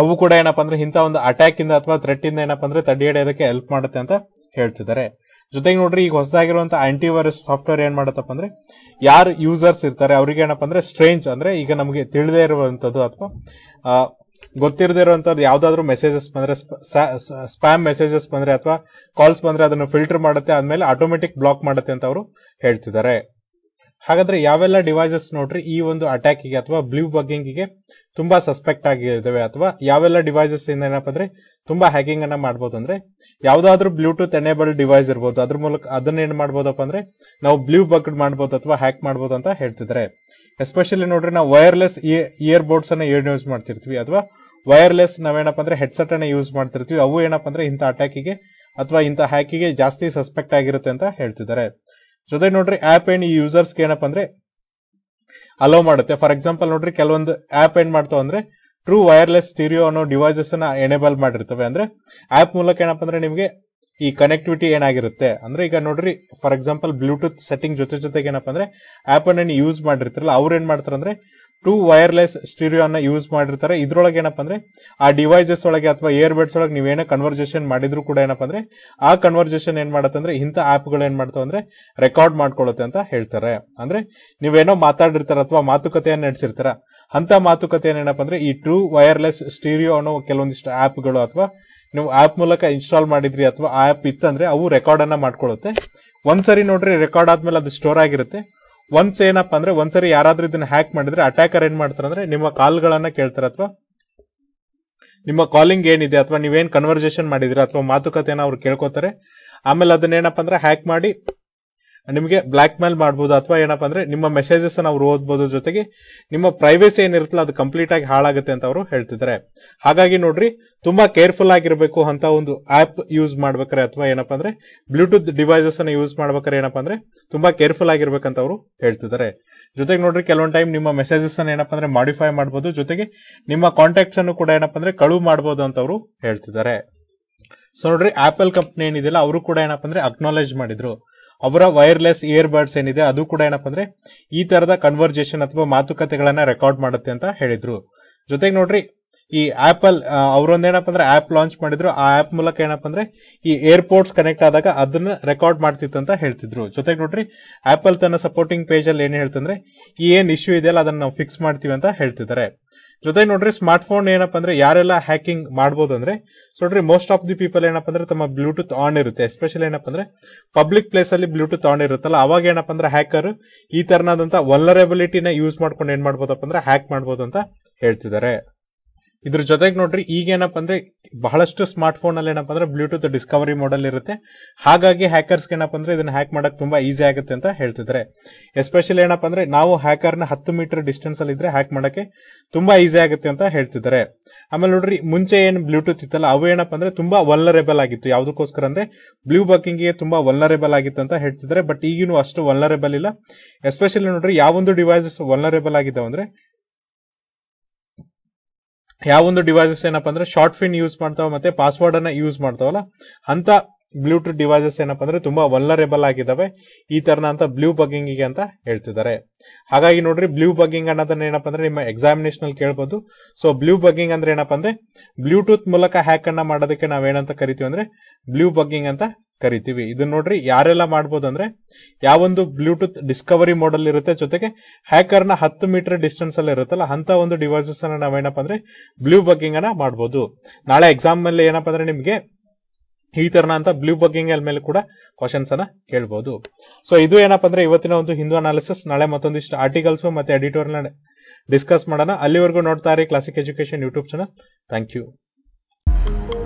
ಅವು ಕೂಡ ಏನಪ್ಪಾ ಅಂದ್ರೆ ಇಂಥ ಒಂದು ಅಟ್ಯಾಕ್ ಇಂದ ಅಥವಾ ಥ್ರೆಟ್ ಇಂದ ಏನಪ್ಪಾ ಅಂದ್ರೆ ತಡೆಯಡೋದಕ್ಕೆ ಹೆಲ್ಪ್ ಮಾಡುತ್ತೆ ಅಂತ ಹೇಳ್ತಿದ್ದಾರೆ ಜೊತೆಗೆ ನೋಡ್ರಿ ಈಗ ಹೊಸದಾಗಿರುವಂತಹ ಆಂಟಿ ಸಾಫ್ಟ್ವೇರ್ ಏನ್ ಮಾಡತ್ತಪ್ಪ ಅಂದ್ರೆ ಯಾರು ಯೂಸರ್ಸ್ ಇರ್ತಾರೆ ಅವ್ರಿಗೆ ಏನಪ್ಪ ಅಂದ್ರೆ ಸ್ಟ್ರೇಂಜ್ ಅಂದ್ರೆ ಈಗ ನಮಗೆ ತಿಳಿದೇ ಇರುವಂತದ್ದು ಅಥವಾ ಗೊತ್ತಿರದೇ ಇರುವಂತದ್ದು ಯಾವ್ದಾದ್ರು ಮೆಸೇಜಸ್ ಬಂದ್ರೆ ಸ್ಪ್ಯಾಮ್ ಮೆಸೇಜಸ್ ಬಂದ್ರೆ ಅಥವಾ ಕಾಲ್ಸ್ ಬಂದ್ರೆ ಅದನ್ನು ಫಿಲ್ಟರ್ ಮಾಡುತ್ತೆ ಆದ್ಮೇಲೆ ಆಟೋಮೆಟಿಕ್ ಬ್ಲಾಕ್ ಮಾಡುತ್ತೆ ಅಂತ ಅವರು ಹೇಳ್ತಿದ್ದಾರೆ ಹಾಗಾದ್ರೆ ಯಾವೆಲ್ಲ ಡಿವೈಸಸ್ ನೋಡ್ರಿ ಈ ಒಂದು ಅಟ್ಯಾಕಿಗೆ ಅಥವಾ ಬ್ಲೂ ಬಗ್ಗಿಂಗಿಗೆ ತುಂಬಾ ಸಸ್ಪೆಕ್ಟ್ ಆಗಿರ್ತವೆ ಅಥವಾ ಯಾವೆಲ್ಲ ಡಿವೈಸಸ್ ಇಂದ ಏನಪ್ಪ ಅಂದ್ರೆ ತುಂಬಾ ಹ್ಯಾಕಿಂಗ್ ಅನ್ನ ಮಾಡಬಹುದು ಅಂದ್ರೆ ಯಾವ್ದಾದ್ರು ಬ್ಲೂಟೂತ್ ಎನೇಬಲ್ ಡಿವೈಸ್ ಇರ್ಬೋದು ಅದ್ರ ಮೂಲಕ ಅದನ್ನ ಏನ್ ಮಾಡ್ಬೋದಪ್ಪ ಅಂದ್ರೆ ನಾವು ಬ್ಲೂ ಬಗ್ ಮಾಡಬಹುದು ಅಥವಾ ಹ್ಯಾಕ್ ಮಾಡ್ಬೋದು ಅಂತ ಹೇಳ್ತಿದ್ರೆ ಎಸ್ಪೆಷಲಿ ನೋಡ್ರಿ ನಾವು ವೈರ್ಲೆಸ್ ಇಯರ್ ಬೋರ್ಡ್ಸ್ ಅನ್ನ ಏನ್ ಯೂಸ್ ಮಾಡ್ತಿರ್ತೀವಿ ಅಥವಾ ವೈರ್ಲೆಸ್ ನಾವೇನಪ್ಪ ಅಂದ್ರೆ ಹೆಡ್ಸೆಟ್ ಅನ್ನ ಯೂಸ್ ಮಾಡ್ತಿರ್ತೀವಿ ಅವು ಏನಪ್ಪ ಅಂದ್ರೆ ಇಂಥ ಅಟ್ಯಾಕಿಗೆ ಅಥವಾ ಇಂಥ ಹ್ಯಾಕಿಗೆ ಜಾಸ್ತಿ ಸಸ್ಪೆಕ್ಟ್ ಆಗಿರುತ್ತೆ ಅಂತ ಹೇಳ್ತಿದ್ದಾರೆ ಜೊತೆ ನೋಡ್ರಿ ಆಪ್ ಈ ಯೂಸರ್ಸ್ಗೆ ಏನಪ್ಪ ಅಂದ್ರೆ ಅಲೋ ಮಾಡುತ್ತೆ ಫಾರ್ ಎಕ್ಸಾಂಪಲ್ ನೋಡ್ರಿ ಕೆಲವೊಂದು ಆಪ್ ಏನ್ ಮಾಡ್ತಾವ ಅಂದ್ರೆ ಟ್ರೂ ವೈರ್ಲೆಸ್ ಸ್ಟೀರಿಯೋ ಅನ್ನೋ ಡಿವೈಸಸ್ ಅನ್ನ ಎನೇಬಲ್ ಮಾಡಿರ್ತವೆ ಅಂದ್ರೆ ಆಪ್ ಮೂಲಕ ಏನಪ್ಪ ಅಂದ್ರೆ ನಿಮಗೆ ಈ ಕನೆಕ್ಟಿವಿಟಿ ಏನಾಗಿರುತ್ತೆ ಅಂದ್ರೆ ಈಗ ನೋಡ್ರಿ ಫಾರ್ ಎಕ್ಸಾಂಪಲ್ ಬ್ಲೂಟೂತ್ ಸೆಟ್ಟಿಂಗ್ ಜೊತೆ ಜೊತೆಗೆ ಏನಪ್ಪ ಅಂದ್ರೆ ಆಪ್ ಅನ್ನ ಯೂಸ್ ಮಾಡಿರ್ತಾರಲ್ಲ ಅವ್ರು ಏನ್ ಮಾಡ್ತಾರಂದ್ರೆ ಟೂ ವೈರ್ಲೆಸ್ ಸ್ಟೀರಿಯೋ ಅನ್ನ ಯೂಸ್ ಮಾಡಿರ್ತಾರೆ ಇದ್ರೊಳಗೆ ಏನಪ್ಪ ಅಂದ್ರೆ ಆ ಡಿವೈಸಸ್ ಒಳಗೆ ಅಥವಾ ಏರ್ ಬೆಡ್ಸ್ ಒಳಗೆ ನೀವೇನೋ ಕನ್ವರ್ಸೇಷನ್ ಮಾಡಿದ್ರು ಕೂಡ ಏನಪ್ಪಾ ಅಂದ್ರೆ ಆ ಕನ್ವರ್ಸೇಷನ್ ಏನ್ ಮಾಡತ್ತಂದ್ರೆ ಇಂಥ ಆಪ್ಗಳು ಏನ್ ಮಾಡ್ತಾವ ಅಂದ್ರೆ ರೆಕಾರ್ಡ್ ಮಾಡ್ಕೊಳತ್ತೆ ಅಂತ ಹೇಳ್ತಾರೆ ಅಂದ್ರೆ ನೀವೇನೋ ಮಾತಾಡಿರ್ತಾರ ಅಥವಾ ಮಾತುಕತೆಯನ್ನ ನಡೆಸಿರ್ತಾರ ಅಂತ ಮಾತುಕತೆ ಏನಪ್ಪ ಅಂದ್ರೆ ಈ ಟ್ರೂ ವೈರ್ಲೆಸ್ ಸ್ಟೀರಿಯೋ ಅನ್ನೋ ಕೆಲವೊಂದಿಷ್ಟು ಆಪ್ಗಳು ಅಥವಾ ನೀವು ಆಪ್ ಮೂಲಕ ಇನ್ಸ್ಟಾಲ್ ಮಾಡಿದ್ರಿ ಅಥವಾ ಆಪ್ ಇತ್ತಂದ್ರೆ ಅವು ರೆಕಾರ್ಡ್ ಅನ್ನ ಮಾಡ್ಕೊಳ್ಳುತ್ತೆ ಒಂದ್ಸರಿ ನೋಡ್ರಿ ರೆಕಾರ್ಡ್ ಆದ್ಮೇಲೆ ಅದು ಸ್ಟೋರ್ ಆಗಿರುತ್ತೆ ಒನ್ಸ್ ಏನಪ್ಪ ಅಂದ್ರೆ ಒಂದ್ಸರಿ ಯಾರಾದ್ರೂ ಇದನ್ನ ಹ್ಯಾಕ್ ಮಾಡಿದ್ರೆ ಅಟ್ಯಾಕರ್ ಏನ್ ಮಾಡ್ತಾರೆ ಅಂದ್ರೆ ನಿಮ್ಮ ಕಾಲ್ಗಳನ್ನ ಕೇಳ್ತಾರೆ ಅಥವಾ ನಿಮ್ಮ ಕಾಲಿಂಗ್ ಏನಿದೆ ಅಥವಾ ನೀವೇನ್ ಕನ್ವರ್ಸೇಷನ್ ಮಾಡಿದ್ರೆ ಅಥವಾ ಮಾತುಕತೆನ ಅವ್ರು ಕೇಳ್ಕೊತಾರೆ ಆಮೇಲೆ ಅದನ್ನೇನಪ್ಪ ಅಂದ್ರೆ ಹ್ಯಾಕ್ ಮಾಡಿ ನಿಮಗೆ ಬ್ಲಾಕ್ ಮೇಲ್ ಮಾಡಬಹುದು ಅಥವಾ ಏನಪ್ಪ ಅಂದ್ರೆ ನಿಮ್ಮ ಮೆಸೇಜಸ್ ನಾವು ಓದ್ಬೋದು ಜೊತೆಗೆ ನಿಮ್ಮ ಪ್ರೈವೇಸಿ ಏನಿರುತ್ತಲ್ಲ ಅದು ಕಂಪ್ಲೀಟ್ ಆಗಿ ಹಾಳಾಗುತ್ತೆ ಅಂತ ಅವರು ಹೇಳ್ತಿದ್ದಾರೆ ಹಾಗಾಗಿ ನೋಡ್ರಿ ತುಂಬಾ ಕೇರ್ಫುಲ್ ಆಗಿರಬೇಕು ಅಂತ ಒಂದು ಆಪ್ ಯೂಸ್ ಮಾಡ್ಬೇಕಾರೆ ಅಥವಾ ಏನಪ್ಪ ಅಂದ್ರೆ ಬ್ಲೂಟೂತ್ ಡಿವೈಸಸ್ ಅನ್ನ ಯೂಸ್ ಮಾಡ್ಬೇಕಾರೆ ಏನಪ್ಪಾ ಅಂದ್ರೆ ತುಂಬಾ ಕೇರ್ಫುಲ್ ಆಗಿರ್ಬೇಕಂತ ಅವರು ಹೇಳ್ತಿದ್ದಾರೆ ಜೊತೆಗೆ ನೋಡ್ರಿ ಕೆಲವೊಂದು ಟೈಮ್ ನಿಮ್ಮ ಮೆಸೇಜಸ್ ಅನ್ನ ಏನಪ್ಪಾ ಅಂದ್ರೆ ಮಾಡಿಫೈ ಮಾಡಬಹುದು ಜೊತೆಗೆ ನಿಮ್ಮ ಕಾಂಟ್ಯಾಕ್ಟ್ಸ್ ಅನ್ನು ಕೂಡ ಏನಪ್ಪಾ ಅಂದ್ರೆ ಕಳುವು ಮಾಡಬಹುದು ಅಂತ ಅವರು ಹೇಳ್ತಿದ್ದಾರೆ ಸೊ ನೋಡ್ರಿ ಆಪಲ್ ಕಂಪ್ನಿ ಏನಿದೆಯಲ್ಲ ಅವರು ಕೂಡ ಏನಪ್ಪಾ ಅಂದ್ರೆ ಅಕ್ನಾಲೇಜ್ ಮಾಡಿದ್ರು ಅವರ ವೈರ್ಲೆಸ್ ಇಯರ್ ಬಡ್ಸ್ ಏನಿದೆ ಅದು ಕೂಡ ಏನಪ್ಪ ಅಂದ್ರೆ ಈ ತರದ ಕನ್ವರ್ಜೇಷನ್ ಅಥವಾ ಮಾತುಕತೆಗಳನ್ನ ರೆಕಾರ್ಡ್ ಮಾಡುತ್ತೆ ಅಂತ ಹೇಳಿದ್ರು ಜೊತೆಗೆ ನೋಡ್ರಿ ಈ ಆಪಲ್ ಅವರೊಂದೇನಪ್ಪ ಅಂದ್ರೆ ಆಪ್ ಲಾಂಚ್ ಮಾಡಿದ್ರು ಆ ಆಪ್ ಮೂಲಕ ಏನಪ್ಪ ಅಂದ್ರೆ ಈ ಏರ್ಪೋರ್ಟ್ಸ್ ಕನೆಕ್ಟ್ ಆದಾಗ ಅದನ್ನ ರೆಕಾರ್ಡ್ ಮಾಡ್ತಿತ್ತು ಅಂತ ಹೇಳ್ತಿದ್ರು ಜೊತೆಗೆ ನೋಡ್ರಿ ಆಪಲ್ ತನ್ನ ಸಪೋರ್ಟಿಂಗ್ ಪೇಜ್ ಅಲ್ಲಿ ಏನ್ ಹೇಳ್ತಂದ್ರೆ ಈ ಏನ್ ಇಶ್ಯೂ ಇದೆಯಲ್ಲ ಅದನ್ನ ನಾವು ಫಿಕ್ಸ್ ಮಾಡ್ತೀವಿ ಅಂತ ಹೇಳ್ತಿದ್ದಾರೆ ಜೊತೆಗೆ ನೋಡ್ರಿ ಸ್ಮಾರ್ಟ್ ಫೋನ್ ಏನಪ್ಪ ಅಂದ್ರೆ ಯಾರೆಲ್ಲ ಹ್ಯಾಕಿಂಗ್ ಮಾಡಬಹುದು ಅಂದ್ರೆ ನೋಡ್ರಿ ಮೋಸ್ಟ್ ಆಫ್ ದಿ ಪೀಪಲ್ ಏನಪ್ಪ ಅಂದ್ರೆ ತಮ್ಮ ಬ್ಲೂಟೂತ್ ಆನ್ ಇರುತ್ತೆ ಎಸ್ಪೆಷಲ್ ಏನಪ್ಪ ಅಂದ್ರೆ ಪಬ್ಲಿಕ್ ಪ್ಲೇಸ್ ಅಲ್ಲಿ ಬ್ಲೂಟೂತ್ ಆನ್ ಇರುತ್ತಲ್ಲ ಅವಾಗ ಏನಪ್ಪ ಅಂದ್ರೆ ಹ್ಯಾಕರ್ ಈ ತರನಾದಂತ ವಲ್ಲರೆಬಿಲಿಟಿನ ಯೂಸ್ ಮಾಡ್ಕೊಂಡು ಏನ್ ಮಾಡ್ಬೋದಪ್ಪ ಅಂದ್ರೆ ಹ್ಯಾಕ್ ಮಾಡ್ಬೋದು ಅಂತ ಹೇಳ್ತಿದ್ದಾರೆ ಇದ್ರ ಜೊತೆಗೆ ನೋಡ್ರಿ ಈಗ ಏನಪ್ಪ ಅಂದ್ರೆ ಬಹಳಷ್ಟು ಸ್ಮಾರ್ಟ್ ಫೋನ್ ಅಲ್ಲಿ ಏನಪ್ಪ ಅಂದ್ರೆ ಬ್ಲೂಟೂತ್ ಡಿಸ್ಕವರಿ ಮೋಡಲ್ ಇರುತ್ತೆ ಹಾಗಾಗಿ ಹ್ಯಾಕರ್ಸ್ ಏನಪ್ಪ ಅಂದ್ರೆ ಇದನ್ನ ಹ್ಯಾಕ್ ಮಾಡಕ್ ತುಂಬಾ ಈಸಿ ಆಗುತ್ತೆ ಅಂತ ಹೇಳ್ತಿದ್ರೆ ಎಸ್ಪೆಷಲಿ ಏನಪ್ಪ ಅಂದ್ರೆ ನಾವು ಹ್ಯಾಕರ್ನ ಹತ್ತು ಮೀಟರ್ ಡಿಸ್ಟೆನ್ಸ್ ಅಲ್ಲಿ ಇದ್ರೆ ಹ್ಯಾಕ್ ಮಾಡಕ್ಕೆ ತುಂಬಾ ಈಸಿ ಆಗುತ್ತೆ ಅಂತ ಹೇಳ್ತಿದ್ದಾರೆ ಆಮೇಲೆ ನೋಡ್ರಿ ಮುಂಚೆ ಏನು ಬ್ಲೂಟೂತ್ ಇತ್ತಲ್ಲ ಅವು ಏನಪ್ಪ ಅಂದ್ರೆ ತುಂಬಾ ವಲ್ನರೇಬಲ್ ಆಗಿತ್ತು ಯಾವ್ದಕ್ಕೋಸ್ಕರ ಅಂದ್ರೆ ಬ್ಲೂ ಬಕಿಂಗ್ ಗೆ ತುಂಬಾ ವಲ್ನರೇಬಲ್ ಆಗಿತ್ತು ಅಂತ ಹೇಳ್ತಿದ್ದಾರೆ ಬಟ್ ಈಗಿನೂ ಅಷ್ಟು ವಲ್ನರೇಬಲ್ ಇಲ್ಲ ಎಸ್ಪೆಷಲಿ ನೋಡ್ರಿ ಯಾವೊಂದು ಡಿವೈಸಸ್ ವಲ್ನರೇಬಲ್ ಆಗಿದ್ದಾವೆ ಅಂದ್ರೆ ಯಾವೊಂದು ಡಿವೈಸಸ್ ಏನಪ್ಪ ಅಂದ್ರೆ ಶಾರ್ಟ್ ಫಿನ್ ಯೂಸ್ ಮಾಡ್ತಾವ ಮತ್ತೆ ಪಾಸ್ವರ್ಡ್ ಅನ್ನ ಯೂಸ್ ಮಾಡ್ತಾವಲ್ಲ ಅಂತ ಬ್ಲೂಟೂತ್ ಡಿವೈಸಸ್ ಏನಪ್ಪ ಅಂದ್ರೆ ತುಂಬಾ ವಲ್ಲರೇಬಲ್ ಆಗಿದ್ದಾವೆ ಈ ತರನ ಅಂತ ಬ್ಲೂ ಬಗ್ಗಿಂಗಿಗೆ ಅಂತ ಹೇಳ್ತಿದ್ದಾರೆ ಹಾಗಾಗಿ ನೋಡ್ರಿ ಬ್ಲೂ ಬಗ್ಗಿಂಗ್ ಅನ್ನೋದನ್ನ ಏನಪ್ಪ ಅಂದ್ರೆ ನಿಮ್ಮ ಎಕ್ಸಾಮಿನೇಷನ್ ಅಲ್ಲಿ ಕೇಳ್ಬೋದು ಸೊ ಬ್ಲೂ ಬಗ್ಗಿಂಗ್ ಅಂದ್ರೆ ಏನಪ್ಪ ಅಂದ್ರೆ ಬ್ಲೂಟೂತ್ ಮೂಲಕ ಹ್ಯಾಕ್ ಅನ್ನ ಮಾಡೋದಕ್ಕೆ ನಾವೇನಂತ ಕರಿತೀವಿ ಅಂದ್ರೆ ಬ್ಲೂ ಬಗ್ಗಿಂಗ್ ಅಂತ ಕರಿತೀವಿ ಇದನ್ನ ನೋಡ್ರಿ ಯಾರೆಲ್ಲ ಮಾಡ್ಬೋದು ಅಂದ್ರೆ ಯಾವೊಂದು ಬ್ಲೂಟೂತ್ ಡಿಸ್ಕವರಿ ಮಾಡಲ್ ಇರುತ್ತೆ ಜೊತೆಗೆ ಹ್ಯಾಕರ್ನ ಹತ್ತು ಮೀಟರ್ ಡಿಸ್ಟೆನ್ಸ್ ಅಲ್ಲಿ ಇರುತ್ತಲ್ಲ ಅಂತ ಒಂದು ಡಿವೈಸಸ್ ಅನ್ನ ನಾವೇನಪ್ಪ ಅಂದ್ರೆ ಬ್ಲೂ ಬಗ್ಗಿಂಗ್ ಅನ್ನ ಮಾಡ್ಬೋದು ನಾಳೆ ಎಕ್ಸಾಮ್ ಅಲ್ಲಿ ಏನಪ್ಪ ಅಂದ್ರೆ ನಿಮಗೆ ಈ ತರನ ಅಂತ ಬ್ಲೂ ಬಗ್ಗಿಂಗ್ ಮೇಲೆ ಕೂಡ ಕ್ವಶನ್ಸ್ ಅನ್ನ ಕೇಳಬಹುದು ಸೊ ಇದು ಏನಪ್ಪಾ ಅಂದ್ರೆ ಇವತ್ತಿನ ಒಂದು ಹಿಂದೂ ಅನಾಲಿಸಿಸ್ ನಾಳೆ ಮತ್ತೊಂದಿಷ್ಟು ಆರ್ಟಿಕಲ್ಸ್ ಮತ್ತೆ ಎಡಿಟೋರಿಯಲ್ ಡಿಸ್ಕಸ್ ಮಾಡೋಣ ಅಲ್ಲಿವರೆಗೂ ನೋಡ್ತಾ ಇರಿ classic education YouTube channel thank you